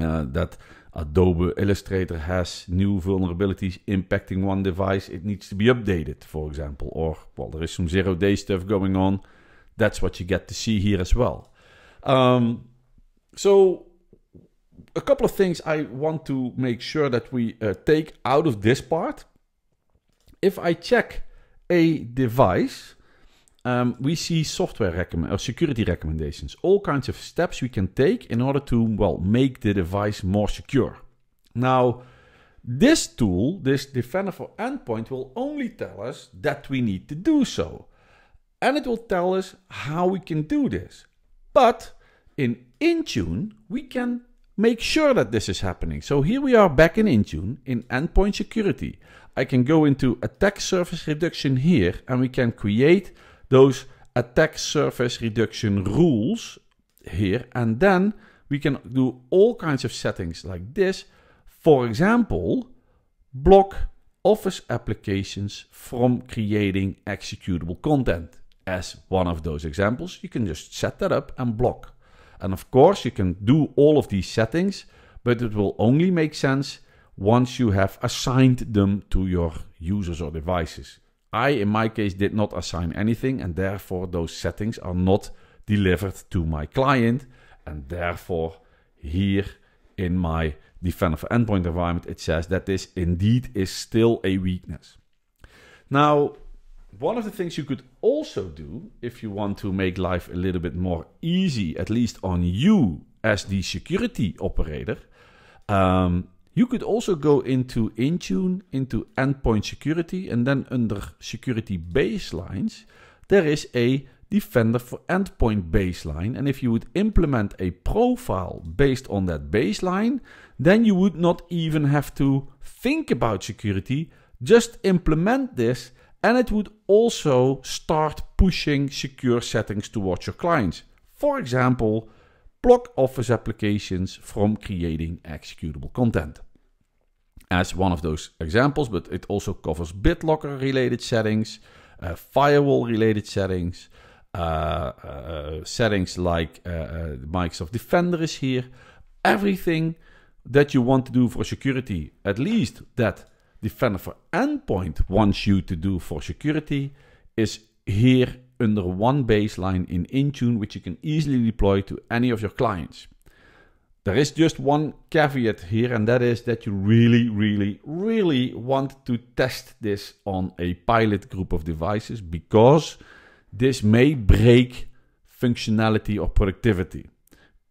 Uh, that Adobe Illustrator has new vulnerabilities impacting one device, it needs to be updated, for example. Or, well, there is some zero day stuff going on. That's what you get to see here as well. Um, so, a couple of things I want to make sure that we uh, take out of this part. If I check a device, um, we see software recommend or security recommendations, all kinds of steps we can take in order to well make the device more secure. Now, this tool, this Defender for Endpoint, will only tell us that we need to do so, and it will tell us how we can do this. But in Intune, we can make sure that this is happening. So here we are back in Intune in endpoint security. I can go into attack surface reduction here, and we can create those attack surface reduction rules here. And then we can do all kinds of settings like this. For example, block Office applications from creating executable content. As one of those examples, you can just set that up and block. And of course, you can do all of these settings, but it will only make sense once you have assigned them to your users or devices. I, in my case, did not assign anything and therefore those settings are not delivered to my client and therefore here in my defender for endpoint environment it says that this indeed is still a weakness. Now one of the things you could also do if you want to make life a little bit more easy, at least on you as the security operator, um, you could also go into Intune, into Endpoint Security, and then under Security Baselines, there is a Defender for Endpoint baseline. And if you would implement a profile based on that baseline, then you would not even have to think about security, just implement this, and it would also start pushing secure settings towards your clients. For example, block Office applications from creating executable content. As one of those examples, but it also covers BitLocker related settings, uh, firewall related settings, uh, uh, settings like uh, uh, Microsoft Defender is here. Everything that you want to do for security, at least that Defender for Endpoint wants you to do for security, is here under one baseline in Intune, which you can easily deploy to any of your clients. There is just one caveat here, and that is that you really, really, really want to test this on a pilot group of devices because this may break functionality or productivity.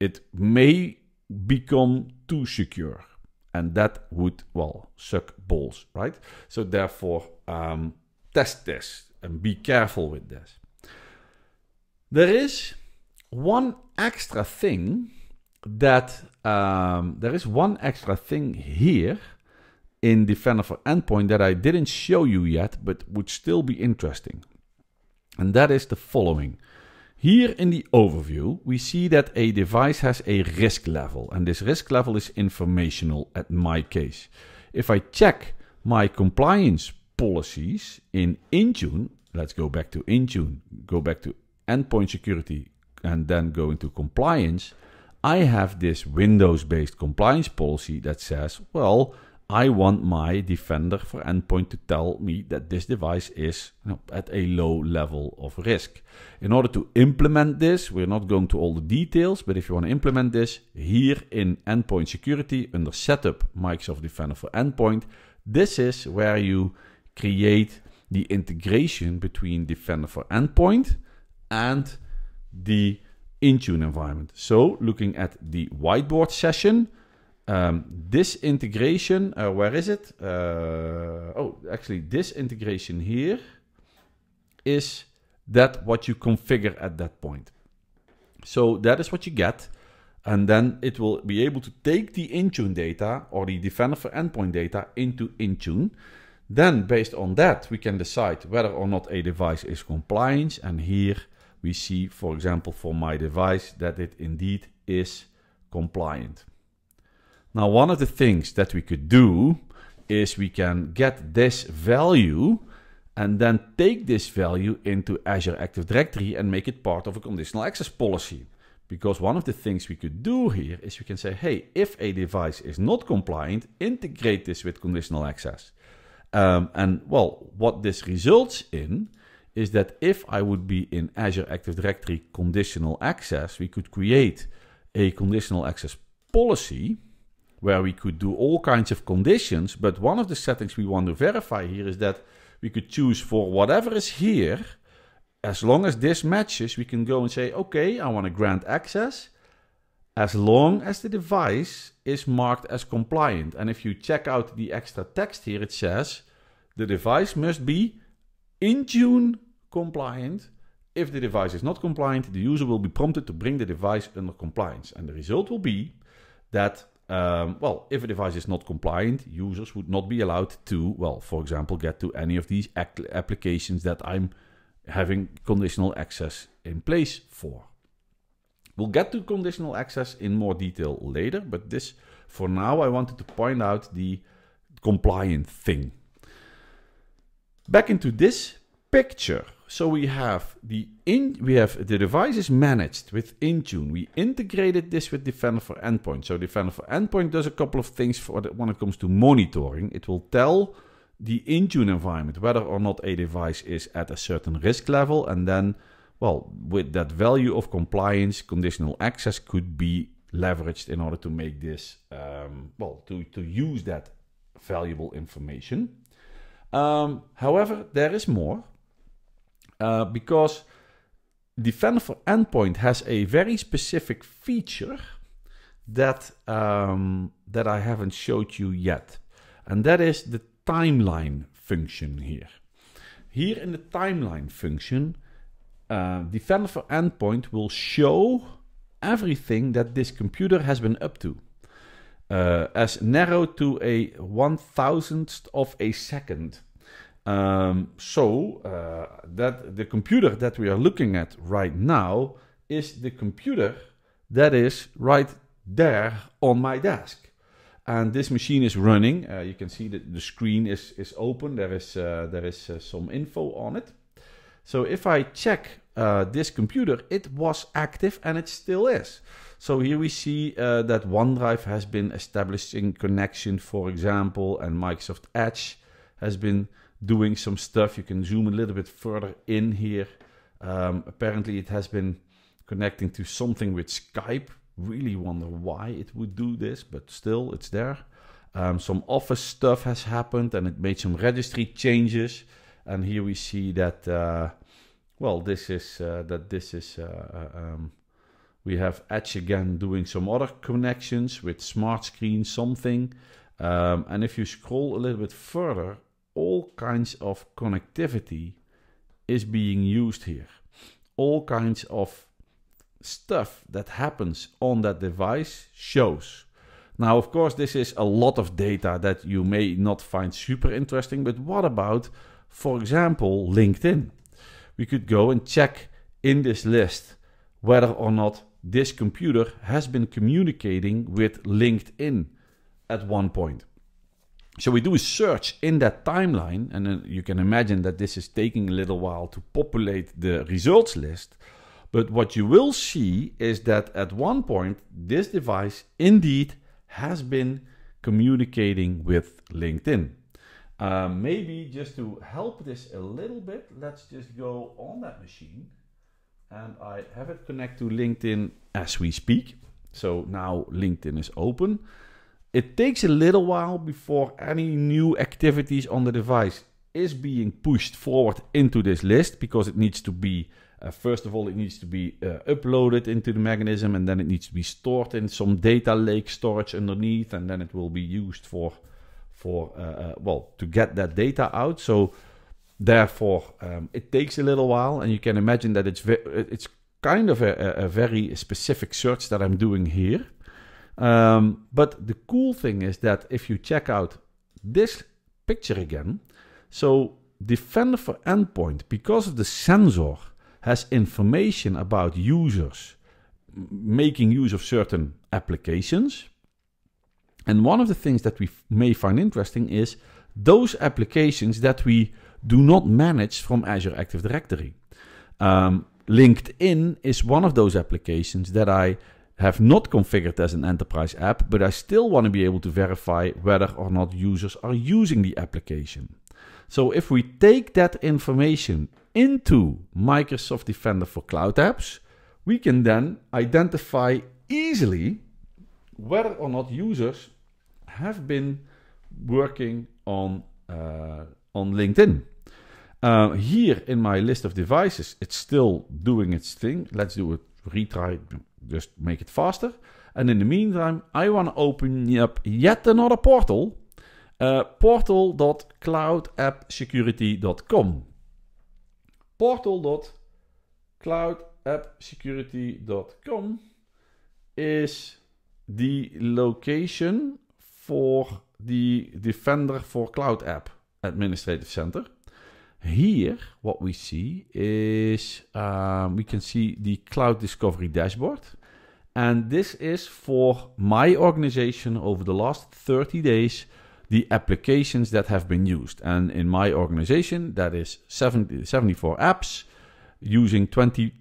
It may become too secure, and that would, well, suck balls, right? So, therefore, um, test this and be careful with this. There is one extra thing that um, there is one extra thing here in Defender for Endpoint that I didn't show you yet, but would still be interesting. And that is the following. Here in the overview, we see that a device has a risk level, and this risk level is informational at my case. If I check my compliance policies in Intune, let's go back to Intune, go back to endpoint security and then go into compliance, I have this Windows based compliance policy that says, well, I want my defender for endpoint to tell me that this device is at a low level of risk. In order to implement this, we're not going to all the details, but if you want to implement this here in endpoint security under setup Microsoft Defender for Endpoint, this is where you create the integration between Defender for Endpoint and the Intune environment. So looking at the whiteboard session, um, this integration, uh, where is it? Uh, oh, actually this integration here is that what you configure at that point. So that is what you get. And then it will be able to take the Intune data or the Defender for Endpoint data into Intune. Then based on that, we can decide whether or not a device is compliant. And here we see, for example, for my device that it indeed is compliant. Now, one of the things that we could do is we can get this value and then take this value into Azure Active Directory and make it part of a conditional access policy. Because one of the things we could do here is we can say, hey, if a device is not compliant, integrate this with conditional access. Um, and well, what this results in is that if I would be in Azure Active Directory conditional access, we could create a conditional access policy where we could do all kinds of conditions. But one of the settings we want to verify here is that we could choose for whatever is here. As long as this matches, we can go and say, okay, I want to grant access as long as the device is marked as compliant. And if you check out the extra text here, it says the device must be in tune compliant. If the device is not compliant, the user will be prompted to bring the device under compliance. And the result will be that, um, well, if a device is not compliant, users would not be allowed to, well, for example, get to any of these applications that I'm having conditional access in place for. We'll get to conditional access in more detail later, but this, for now, I wanted to point out the compliant thing back into this picture. So we have the in we have the devices managed with Intune. We integrated this with Defender for Endpoint. So Defender for Endpoint does a couple of things for the, when it comes to monitoring. It will tell the Intune environment whether or not a device is at a certain risk level, and then, well, with that value of compliance, conditional access could be leveraged in order to make this um, well to to use that valuable information. Um, however, there is more uh, because Defender for Endpoint has a very specific feature that um, that I haven't showed you yet, and that is the timeline function here. Here in the timeline function, uh, Defender for Endpoint will show everything that this computer has been up to uh, as narrow to a one thousandth of a second. Um, so uh, that the computer that we are looking at right now is the computer that is right there on my desk. And this machine is running. Uh, you can see that the screen is, is open. There is, uh, there is uh, some info on it. So if I check uh, this computer, it was active and it still is. So here we see uh, that OneDrive has been establishing connection, for example, and Microsoft Edge has been doing some stuff. You can zoom a little bit further in here. Um, apparently it has been connecting to something with Skype. Really wonder why it would do this, but still it's there. Um, some office stuff has happened and it made some registry changes. And here we see that uh, well, this is uh, that this is uh, uh, um, we have Edge again doing some other connections with smart screen something. Um, and if you scroll a little bit further, all kinds of connectivity is being used here. All kinds of stuff that happens on that device shows. Now, of course, this is a lot of data that you may not find super interesting, but what about, for example, LinkedIn? we could go and check in this list whether or not this computer has been communicating with LinkedIn at one point. So we do a search in that timeline, and then you can imagine that this is taking a little while to populate the results list. But what you will see is that at one point, this device indeed has been communicating with LinkedIn. Uh, maybe just to help this a little bit, let's just go on that machine. And I have it connect to LinkedIn as we speak. So now LinkedIn is open. It takes a little while before any new activities on the device is being pushed forward into this list because it needs to be uh, first of all, it needs to be uh, uploaded into the mechanism and then it needs to be stored in some data lake storage underneath and then it will be used for for uh, uh, well to get that data out. So therefore, um, it takes a little while, and you can imagine that it's it's kind of a, a, very specific search that I'm doing here. Um, but the cool thing is that if you check out this picture again, so Defender for Endpoint, because of the sensor, has information about users making use of certain applications. And one of the things that we may find interesting is those applications that we do not manage from Azure Active Directory. Um, LinkedIn is one of those applications that I have not configured as an enterprise app, but I still want to be able to verify whether or not users are using the application. So if we take that information into Microsoft Defender for Cloud Apps, we can then identify easily whether or not users have been working on, uh, on LinkedIn. Uh, here in my list of devices, it's still doing its thing. Let's do a retry, just make it faster. And in the meantime, I want to open up yet another portal, uh, portal.cloudappsecurity.com. Portal.cloudappsecurity.com is the location for the Defender for Cloud App Administrative Center. Here, what we see is um, we can see the Cloud Discovery Dashboard. And this is for my organization over the last 30 days, the applications that have been used. And in my organization, that is 70, 74 apps using 20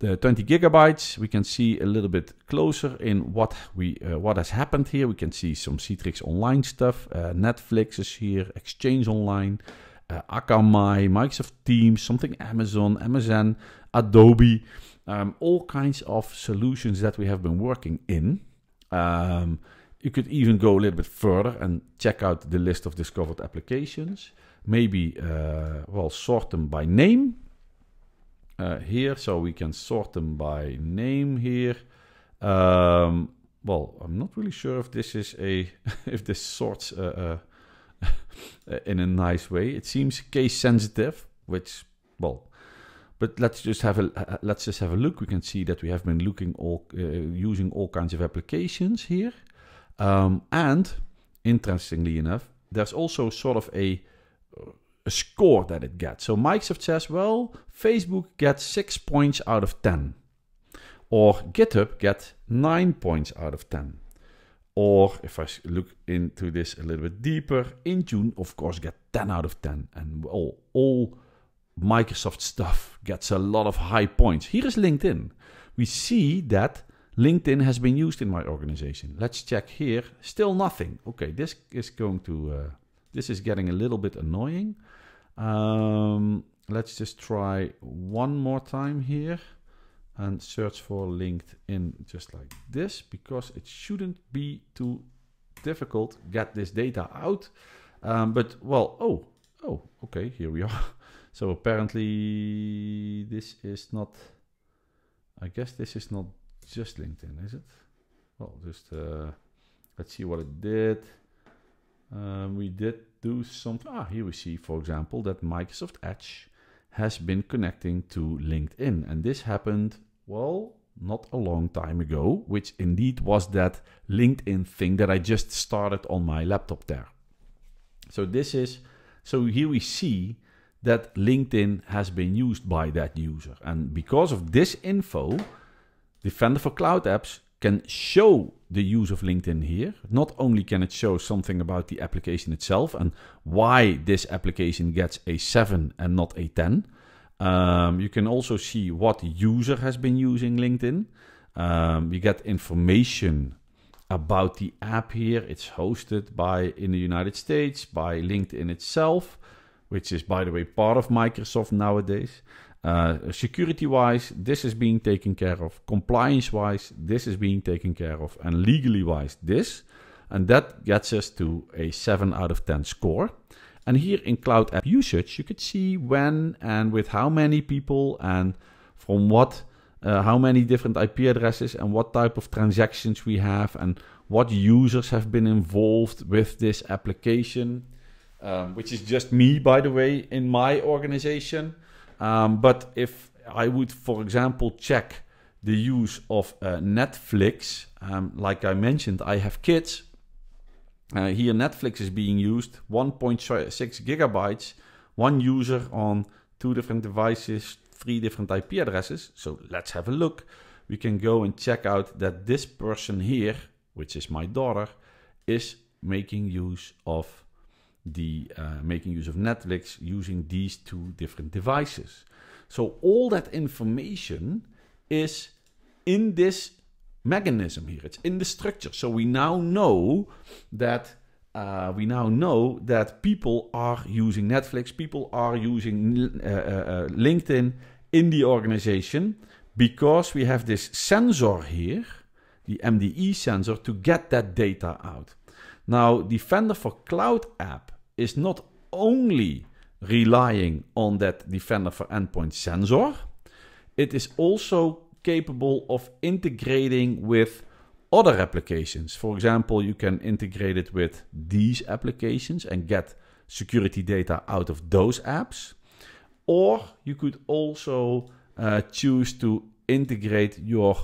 the 20 gigabytes. We can see a little bit closer in what we uh, what has happened here. We can see some Citrix Online stuff. Uh, Netflix is here, Exchange Online, uh, Akamai, Microsoft Teams, something Amazon, Amazon, Adobe, um, all kinds of solutions that we have been working in. Um, you could even go a little bit further and check out the list of discovered applications. Maybe, uh, well, sort them by name uh, here. So we can sort them by name here. Um, well, I'm not really sure if this is a, if this sorts uh, uh, in a nice way. It seems case sensitive, which, well, but let's just have a uh, uh, let's just have a look. We can see that we have been looking all uh, using all kinds of applications here, um, and interestingly enough, there's also sort of a a score that it gets. So Microsoft says, well, Facebook gets six points out of 10, or GitHub gets nine points out of 10. Or if I look into this a little bit deeper, Intune, of course, gets 10 out of 10, and all, all Microsoft stuff gets a lot of high points. Here is LinkedIn. We see that LinkedIn has been used in my organization. Let's check here. Still nothing. Okay, this is going to, uh, this is getting a little bit annoying. Um, let's just try one more time here and search for LinkedIn just like this because it shouldn't be too difficult get this data out um, but well oh oh okay here we are so apparently this is not I guess this is not just LinkedIn is it well just uh, let's see what it did um, we did do something. Ah, here we see, for example, that Microsoft Edge has been connecting to LinkedIn. And this happened, well, not a long time ago, which indeed was that LinkedIn thing that I just started on my laptop there. So this is, so here we see that LinkedIn has been used by that user. And because of this info, Defender for Cloud Apps can show the use of LinkedIn here. Not only can it show something about the application itself and why this application gets a 7 and not a 10. Um, you can also see what user has been using LinkedIn. Um, you get information about the app here. It's hosted by in the United States by LinkedIn itself, which is by the way part of Microsoft nowadays. Uh, security wise, this is being taken care of. Compliance wise, this is being taken care of. And legally wise, this. And that gets us to a 7 out of 10 score. And here in Cloud App usage, you could see when and with how many people and from what, uh, how many different IP addresses and what type of transactions we have and what users have been involved with this application, um, which is just me, by the way, in my organization. Um, but if I would, for example, check the use of uh, Netflix, um, like I mentioned, I have kids. Uh, here, Netflix is being used 1.6 gigabytes, one user on two different devices, three different IP addresses. So let's have a look. We can go and check out that this person here, which is my daughter, is making use of the uh, making use of Netflix using these two different devices. So all that information is in this mechanism here. It's in the structure. So we now know that uh, we now know that people are using Netflix, people are using uh, uh, uh LinkedIn in the organization because we have this sensor here, the MDE sensor, to get that data out. Now, the for Cloud app is not only relying on that Defender for Endpoint sensor, it is also capable of integrating with other applications. For example, you can integrate it with these applications and get security data out of those apps. Or you could also uh, choose to integrate your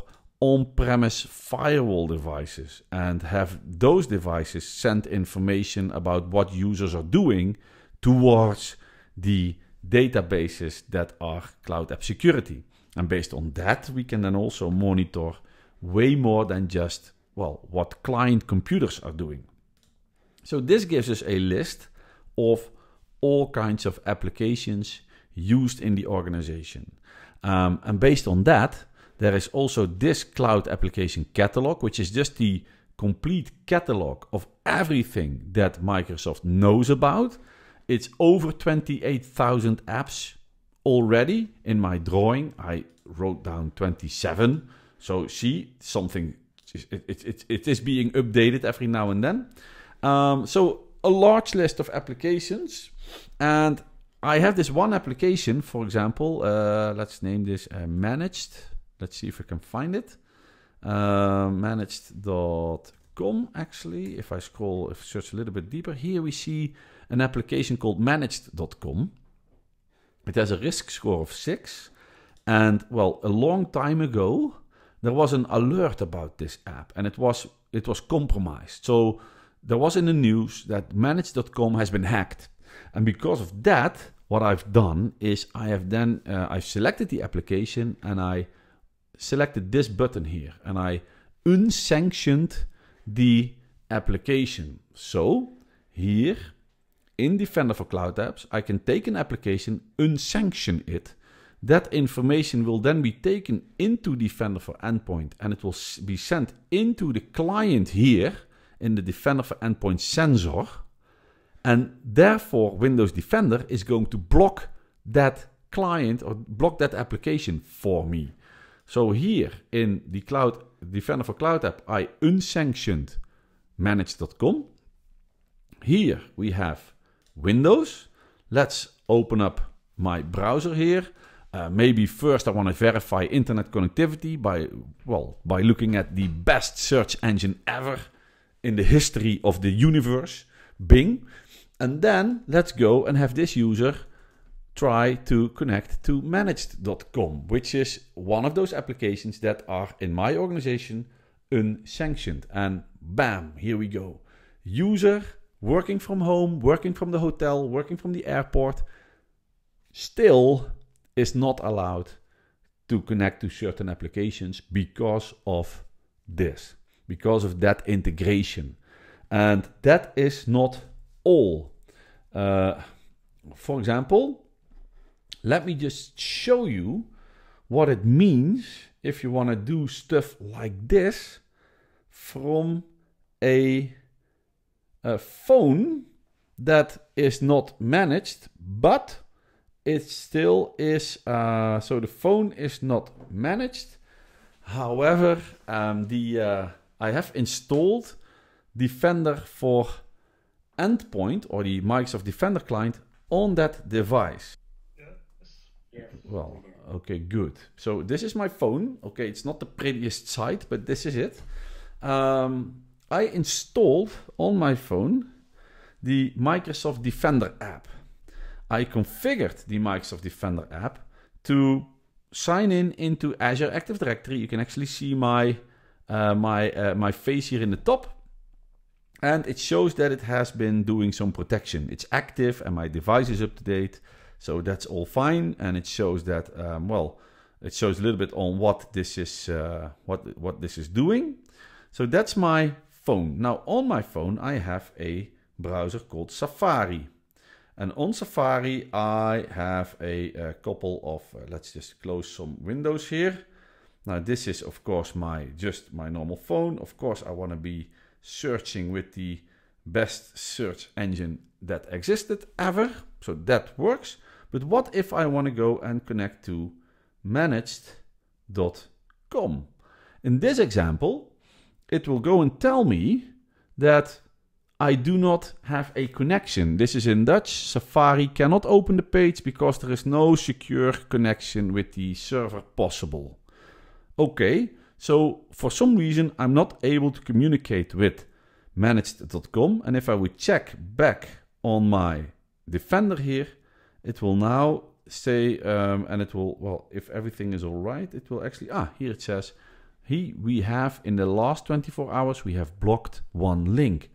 on premise firewall devices and have those devices send information about what users are doing towards the databases that are cloud app security. And based on that, we can then also monitor way more than just, well, what client computers are doing. So this gives us a list of all kinds of applications used in the organization. Um, and based on that, there is also this cloud application catalog, which is just the complete catalog of everything that Microsoft knows about. It's over 28,000 apps already. In my drawing, I wrote down 27. So see, something, it, it, it, it is being updated every now and then. Um, so a large list of applications. And I have this one application, for example, uh, let's name this uh, managed Let's see if we can find it. Uh, managed.com actually. If I scroll, if I search a little bit deeper, here we see an application called managed.com. It has a risk score of six. And well, a long time ago, there was an alert about this app and it was it was compromised. So there was in the news that Managed.com has been hacked. And because of that, what I've done is I have then uh, I've selected the application and I selected this button here and I unsanctioned the application. So here in Defender for Cloud Apps, I can take an application, unsanction it. That information will then be taken into Defender for Endpoint and it will be sent into the client here in the Defender for Endpoint sensor. And therefore, Windows Defender is going to block that client or block that application for me. So hier in the cloud, Defender for Cloud app, I unsanctioned manage.com. Here we have Windows. Let's open up my browser here. Uh, maybe first I want to verify internet connectivity by, well, by looking at the best search engine ever in the history of the universe, Bing. And then let's go and have this user try to connect to managed.com, which is one of those applications that are in my organization unsanctioned. And bam, here we go. User working from home, working from the hotel, working from the airport still is not allowed to connect to certain applications because of this, because of that integration. And that is not all. Uh, for example, let me just show you what it means if you want to do stuff like this from a, a phone that is not managed, but it still is. Uh, so the phone is not managed. However, um, the uh, I have installed Defender for Endpoint or the Microsoft Defender client on that device. Well, okay, good. So this is my phone. Okay, it's not the prettiest sight, but this is it. Um, I installed on my phone the Microsoft Defender app. I configured the Microsoft Defender app to sign in into Azure Active Directory. You can actually see my uh, my uh, my face here in the top. And it shows that it has been doing some protection. It's active and my device is up to date. So that's all fine. And it shows that, um, well, it shows a little bit on what this is, uh, what, what this is doing. So that's my phone. Now on my phone, I have a browser called Safari. And on Safari, I have a, a couple of, uh, let's just close some windows here. Now this is of course my, just my normal phone. Of course I wanna be searching with the best search engine that existed ever. So that works. But what if I want to go and connect to managed.com? In this example, it will go and tell me that I do not have a connection. This is in Dutch. Safari cannot open the page because there is no secure connection with the server possible. Okay, so for some reason I'm not able to communicate with managed.com. And if I would check back on my defender here, it will now say, um, and it will, well, if everything is all right, it will actually, ah, here it says, he, we have in the last 24 hours, we have blocked one link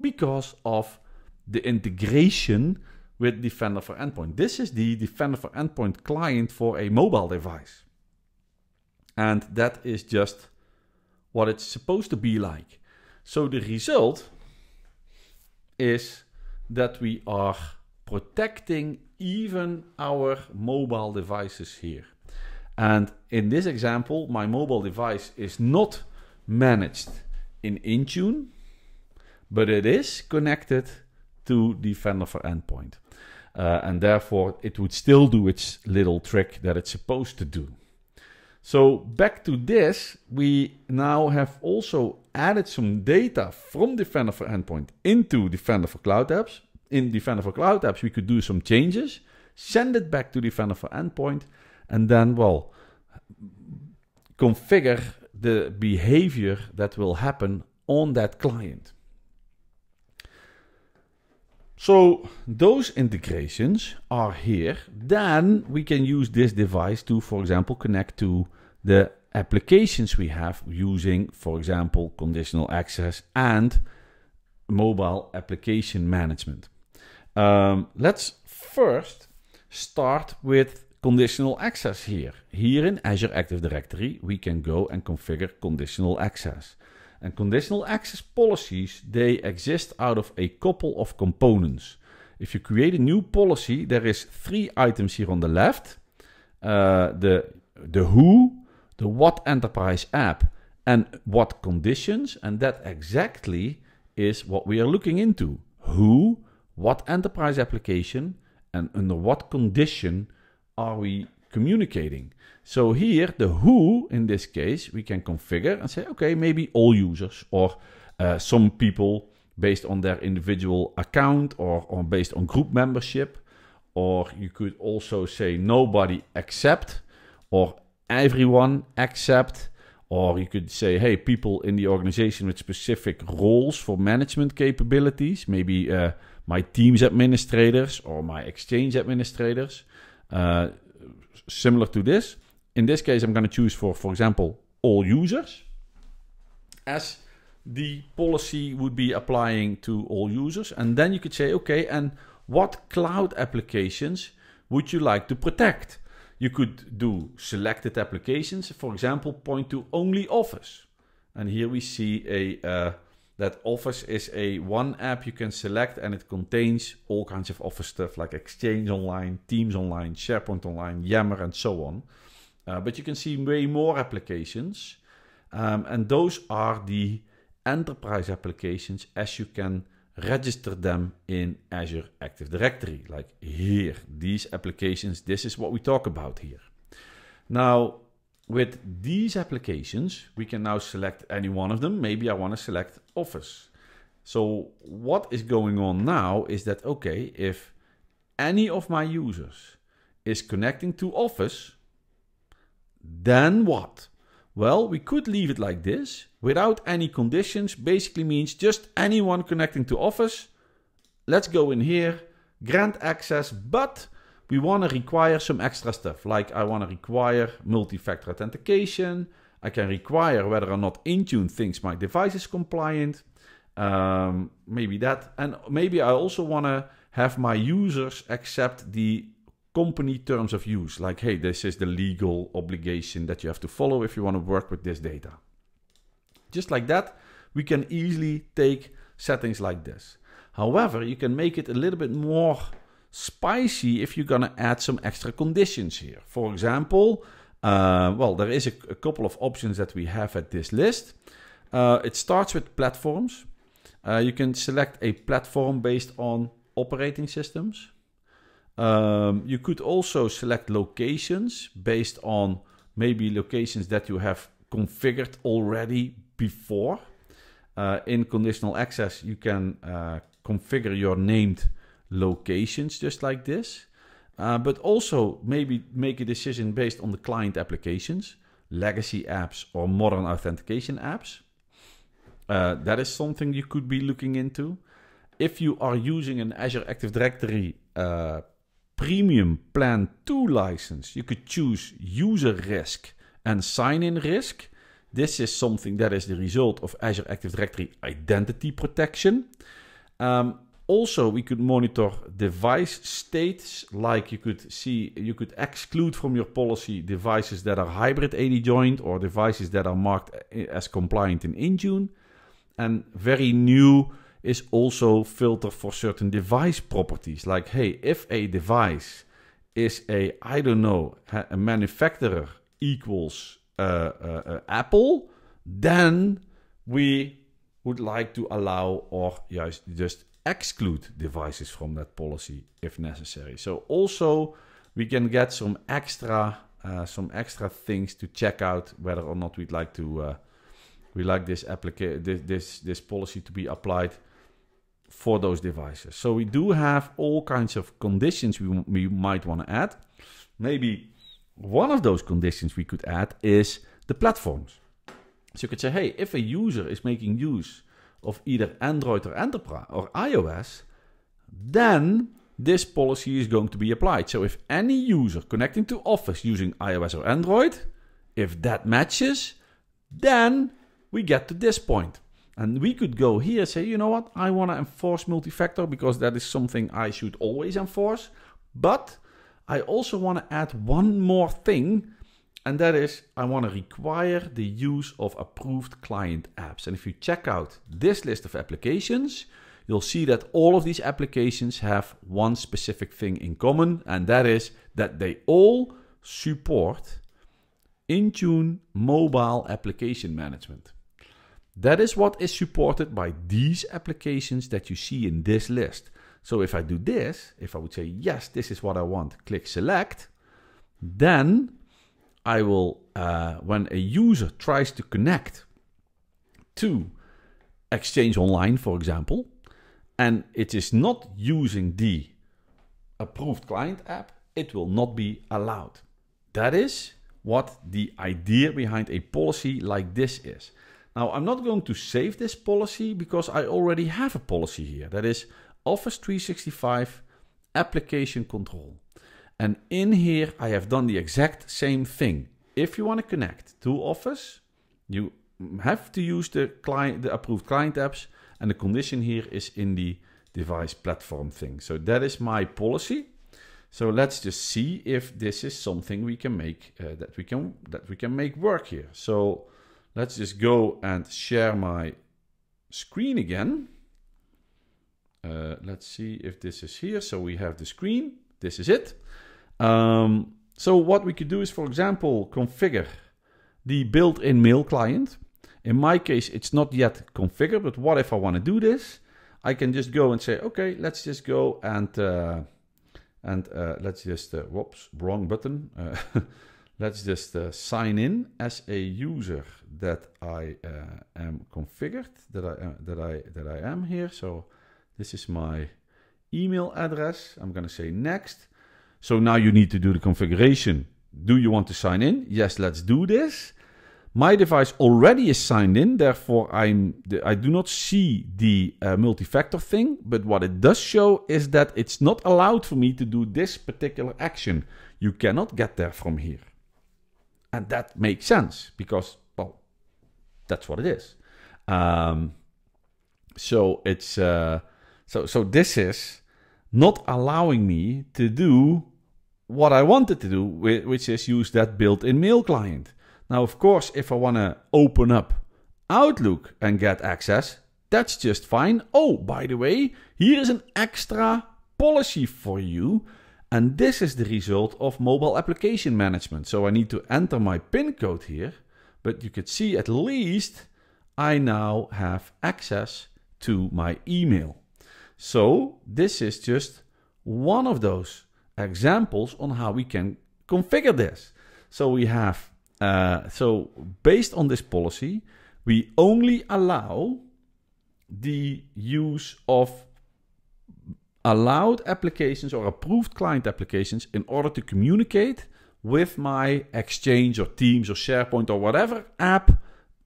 because of the integration with Defender for Endpoint. This is the Defender for Endpoint client for a mobile device. And that is just what it's supposed to be like. So the result is that we are protecting even our mobile devices here. And in this example, my mobile device is not managed in Intune, but it is connected to the vendor for endpoint. Uh, and therefore, it would still do its little trick that it's supposed to do. So back to this, we now have also added some data from Defender for Endpoint into Defender for Cloud Apps in the for Cloud Apps, we could do some changes, send it back to the for endpoint, and then, well, configure the behavior that will happen on that client. So those integrations are here. Then we can use this device to, for example, connect to the applications we have using, for example, conditional access and mobile application management. Um, let's first start with conditional access here. Here in Azure Active Directory, we can go and configure conditional access. And conditional access policies, they exist out of a couple of components. If you create a new policy, there is three items here on the left. Uh, the, the who, the what enterprise app, and what conditions. And that exactly is what we are looking into. Who, what enterprise application and under what condition are we communicating. So here, the who, in this case, we can configure and say, okay, maybe all users or uh, some people based on their individual account or, or based on group membership. Or you could also say nobody except or everyone except. Or you could say, hey, people in the organization with specific roles for management capabilities, maybe uh, my Teams administrators or my Exchange administrators. Uh, similar to this. In this case, I'm going to choose for, for example, all users as the policy would be applying to all users. And then you could say, okay, and what cloud applications would you like to protect? You could do selected applications, for example, point to only Office. And here we see a uh, that Office is a one app you can select and it contains all kinds of Office stuff like Exchange Online, Teams Online, SharePoint Online, Yammer, and so on. Uh, but you can see way more applications. Um, and those are the enterprise applications as you can register them in Azure Active Directory. Like here, these applications, this is what we talk about here. Now, with these applications, we can now select any one of them. Maybe I want to select Office. So what is going on now is that, okay, if any of my users is connecting to Office, then what? Well, we could leave it like this without any conditions, basically means just anyone connecting to Office. Let's go in here, grant access, but we want to require some extra stuff. Like I want to require multi-factor authentication. I can require whether or not Intune thinks my device is compliant. Um, maybe that. And maybe I also want to have my users accept the company terms of use. Like, hey, this is the legal obligation that you have to follow if you want to work with this data. Just like that, we can easily take settings like this. However, you can make it a little bit more spicy if you're going to add some extra conditions here. For example, uh, well, there is a, a, couple of options that we have at this list. Uh, it starts with platforms. Uh, you can select a platform based on operating systems. Um, you could also select locations based on maybe locations that you have configured already before. Uh, in conditional access, you can uh, configure your named locations just like this, uh, but also maybe make a decision based on the client applications, legacy apps, or modern authentication apps. Uh, that is something you could be looking into. If you are using an Azure Active Directory uh, Premium Plan 2 license, you could choose user risk and sign in risk. This is something that is the result of Azure Active Directory Identity Protection. Um, also, we could monitor device states, like you could see, you could exclude from your policy devices that are hybrid AD joined or devices that are marked as compliant in Intune. And very new is also filter for certain device properties, like, hey, if a device is a, I don't know, a manufacturer equals uh, uh, uh, Apple, then we would like to allow or just exclude devices from that policy if necessary. So also we can get some extra uh, some extra things to check out whether or not we'd like to uh, we like this applica- this, this this policy to be applied for those devices. So we do have all kinds of conditions we, we might want to add. Maybe one of those conditions we could add is the platforms. So you could say, hey, if a user is making use of either Android or, Enterprise or iOS, then this policy is going to be applied. So if any user connecting to Office using iOS or Android, if that matches, then we get to this point. And we could go here say, you know what, I want to enforce multi-factor because that is something I should always enforce. But I also want to add one more thing and that is, I want to require the use of approved client apps. And if you check out this list of applications, you'll see that all of these applications have one specific thing in common, and that is that they all support Intune mobile application management. That is what is supported by these applications that you see in this list. So if I do this, if I would say, yes, this is what I want, click select, then I will, uh, when a user tries to connect to Exchange Online, for example, and it is not using the approved client app, it will not be allowed. That is what the idea behind a policy like this is. Now, I'm not going to save this policy because I already have a policy here. That is Office 365 application control. And in here, I have done the exact same thing. If you want to connect to Office, you have to use the client, the approved client apps. And the condition here is in the device platform thing. So that is my policy. So let's just see if this is something we can make uh, that we can that we can make work here. So let's just go and share my screen again. Uh, let's see if this is here. So we have the screen. This is it. Um, so what we could do is, for example, configure the built-in mail client. In my case, it's not yet configured, but what if I want to do this? I can just go and say, okay, let's just go and uh, and uh, let's just, uh, whoops, wrong button. Uh, let's just uh, sign in as a user that I uh, am configured, that I that I that I am here. So this is my email address. I'm going to say next. So now you need to do the configuration. Do you want to sign in? Yes, let's do this. My device already is signed in, therefore I'm I do not see the uh, multi-factor thing, but what it does show is that it's not allowed for me to do this particular action. You cannot get there from here. And that makes sense because, well, that's what it is. Um, so it's uh, so so this is not allowing me to do what I wanted to do, which is use that built-in mail client. Now, of course, if I want to open up Outlook and get access, that's just fine. Oh, by the way, here's an extra policy for you. And this is the result of mobile application management. So I need to enter my pin code here, but you could see at least I now have access to my email. So this is just one of those examples on how we can configure this. So we have, uh, so based on this policy, we only allow the use of allowed applications or approved client applications in order to communicate with my Exchange or Teams or SharePoint or whatever app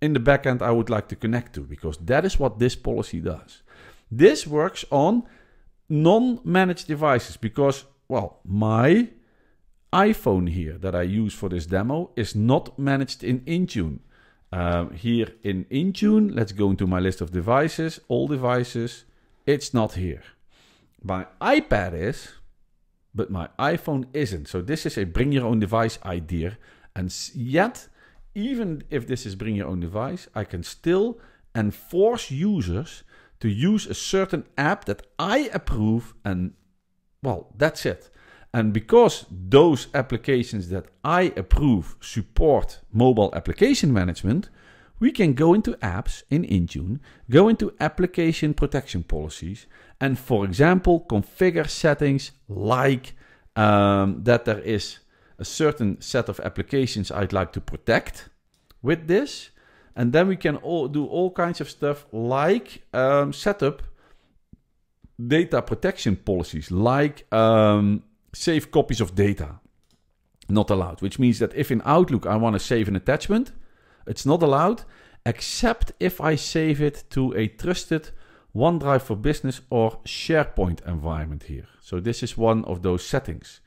in the backend I would like to connect to, because that is what this policy does. This works on non managed devices because well, my iPhone here that I use for this demo is not managed in Intune. Uh, here in Intune, let's go into my list of devices, all devices. It's not here. My iPad is, but my iPhone isn't. So this is a bring your own device idea. And yet, even if this is bring your own device, I can still enforce users to use a certain app that I approve and well, that's it. And because those applications that I approve support mobile application management, we can go into apps in Intune, go into application protection policies, and for example, configure settings like um, that there is a certain set of applications I'd like to protect with this. And then we can all do all kinds of stuff like um, up data protection policies like um, save copies of data not allowed, which means that if in Outlook I want to save an attachment, it's not allowed except if I save it to a trusted OneDrive for Business or SharePoint environment here. So this is one of those settings.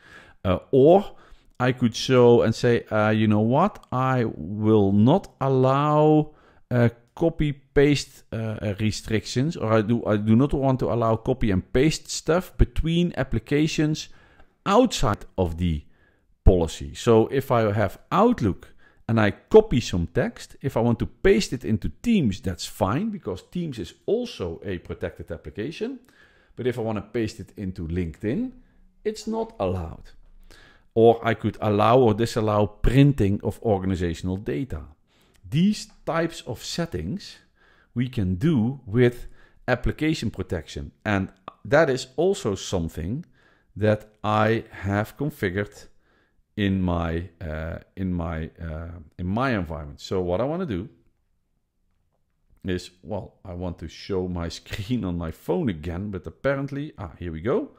Uh, or I could show and say, uh, you know what, I will not allow uh, copy-paste uh, restrictions, or I do, I do not want to allow copy and paste stuff between applications outside of the policy. So if I have Outlook and I copy some text, if I want to paste it into Teams, that's fine because Teams is also a protected application. But if I want to paste it into LinkedIn, it's not allowed. Or I could allow or disallow printing of organizational data. These types of settings we can do with application protection. And that is also something that I have configured in my uh, in my uh, in my environment. So what I want to do is well, I want to show my screen on my phone again, but apparently ah here we go.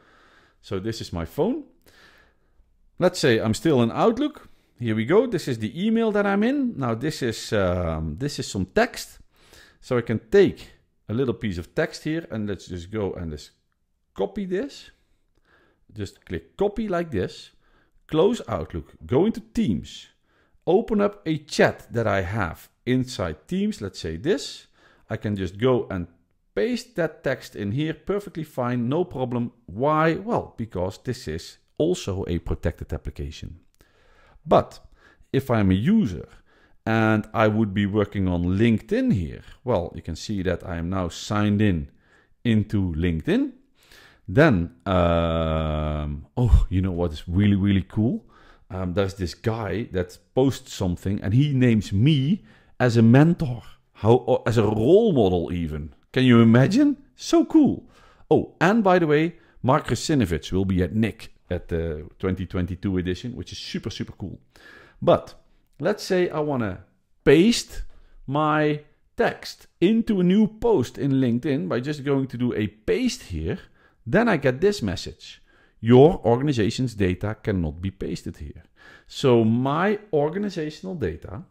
So this is my phone. Let's say I'm still in Outlook here we go. This is the email that I'm in. Now this is, um, this is some text. So I can take a little piece of text here and let's just go and let's copy this. Just click copy like this. Close Outlook, go into Teams, open up a chat that I have inside Teams. Let's say this. I can just go and paste that text in here perfectly fine, no problem. Why? Well, because this is also a protected application. But if I'm a user and I would be working on LinkedIn here, well, you can see that I am now signed in into LinkedIn. Then, um, oh, you know what is really, really cool? Um, there's this guy that posts something and he names me as a mentor, how, as a role model even. Can you imagine? So cool. Oh, and by the way, Mark Krasinovich will be at Nick at the 2022 edition, which is super, super cool. But let's say I want to paste my text into a new post in LinkedIn by just going to do a paste here. Then I get this message. Your organization's data cannot be pasted here. So my organizational data,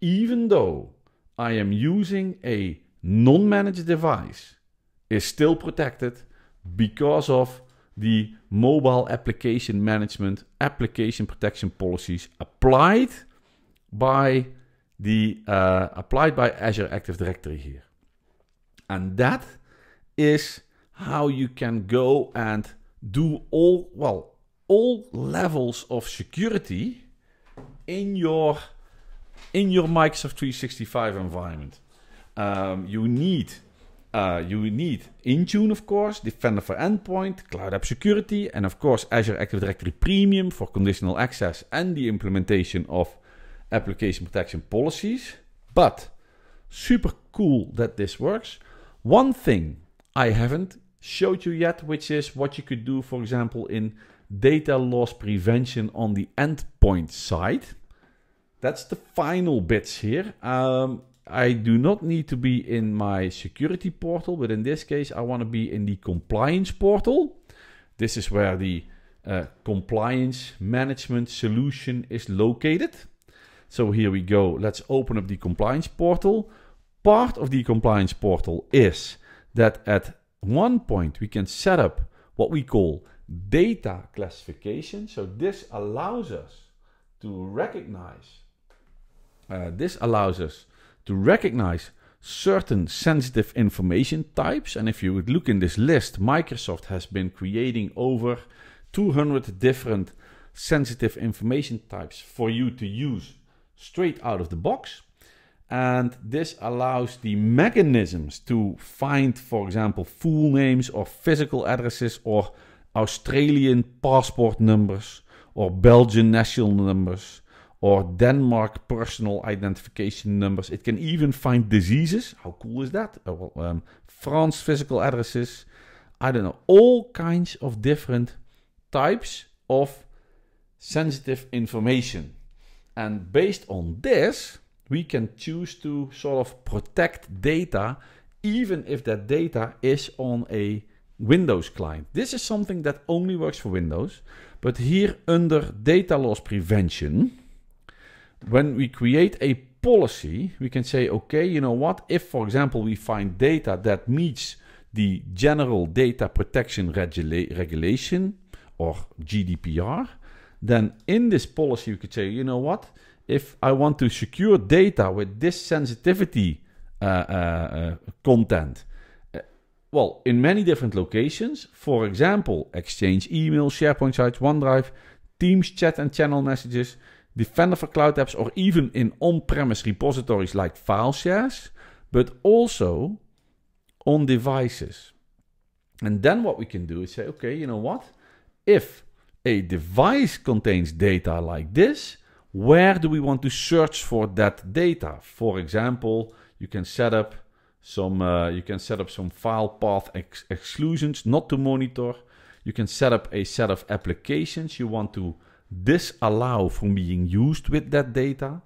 even though I am using a non-managed device, is still protected because of the mobile application management application protection policies applied by the uh, applied by Azure Active Directory here. And that is how you can go and do all well all levels of security in your in your Microsoft 365 environment. Um, you need uh, you need Intune, of course, Defender for Endpoint, Cloud App Security, and of course Azure Active Directory Premium for conditional access and the implementation of application protection policies. But super cool that this works. One thing I haven't showed you yet, which is what you could do, for example, in data loss prevention on the endpoint side. That's the final bits here. Um, I do not need to be in my security portal, but in this case, I want to be in the compliance portal. This is where the uh, compliance management solution is located. So here we go. Let's open up the compliance portal. Part of the compliance portal is that at one point we can set up what we call data classification. So this allows us to recognize, uh, this allows us to recognize certain sensitive information types. And if you would look in this list, Microsoft has been creating over 200 different sensitive information types for you to use straight out of the box. And this allows the mechanisms to find, for example, full names or physical addresses or Australian passport numbers or Belgian national numbers or Denmark personal identification numbers. It can even find diseases. How cool is that? Uh, well, um, France physical addresses. I don't know. All kinds of different types of sensitive information. And based on this, we can choose to sort of protect data, even if that data is on a Windows client. This is something that only works for Windows. But here under data loss prevention, when we create a policy, we can say, okay, you know what? If, for example, we find data that meets the General Data Protection Regula Regulation or GDPR, then in this policy, we could say, you know what? If I want to secure data with this sensitivity uh, uh, uh content, uh, well, in many different locations, for example, Exchange email, SharePoint sites, OneDrive, Teams chat and channel messages, Defender for Cloud Apps, or even in on-premise repositories like file shares, but also on devices. And then what we can do is say, okay, you know what? If a device contains data like this, where do we want to search for that data? For example, you can set up some uh, you can set up some file path ex exclusions not to monitor. You can set up a set of applications you want to disallow from being used with that data.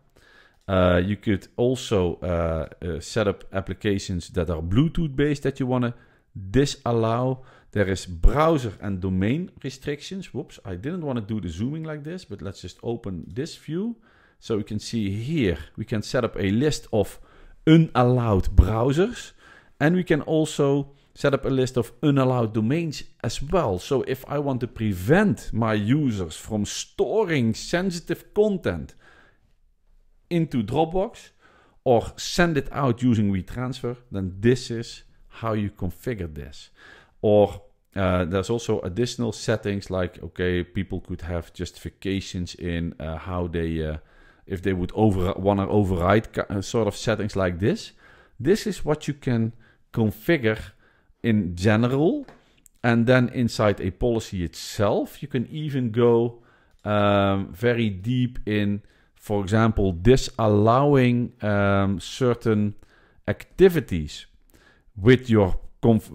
Uh, you could also uh, uh, set up applications that are Bluetooth based that you want to disallow. There is browser and domain restrictions. Whoops, I didn't want to do the zooming like this, but let's just open this view. So we can see here, we can set up a list of unallowed browsers. And we can also set up a list of unallowed domains as well. So if I want to prevent my users from storing sensitive content into Dropbox or send it out using WeTransfer, then this is how you configure this. Or uh, there's also additional settings like, okay, people could have justifications in uh, how they, uh, if they would over want to override uh, sort of settings like this. This is what you can configure in general. And then inside a policy itself, you can even go um, very deep in, for example, disallowing um, certain activities with your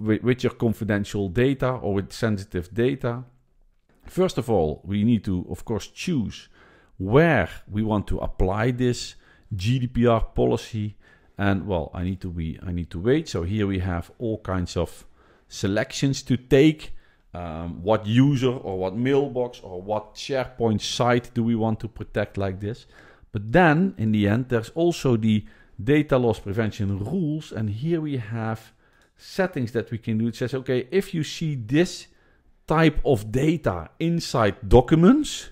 with your confidential data or with sensitive data. First of all, we need to, of course, choose where we want to apply this GDPR policy and well, I need to be, I need to wait. So here we have all kinds of selections to take. Um, what user or what mailbox or what SharePoint site do we want to protect like this? But then in the end, there's also the data loss prevention rules. And here we have settings that we can do. It says, okay, if you see this type of data inside documents,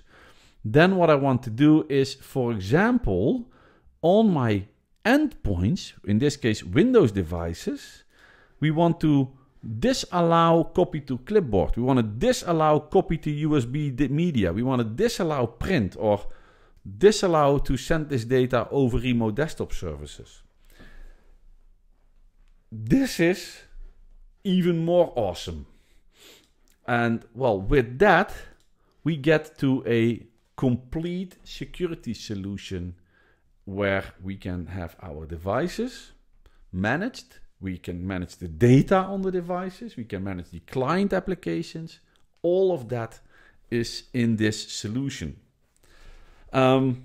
then what I want to do is, for example, on my endpoints, in this case Windows devices, we want to disallow copy to clipboard. We want to disallow copy to USB media. We want to disallow print or disallow to send this data over remote desktop services. This is even more awesome. And well, with that, we get to a complete security solution where we can have our devices managed. We can manage the data on the devices. We can manage the client applications. All of that is in this solution, um,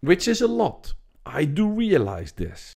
which is a lot. I do realize this.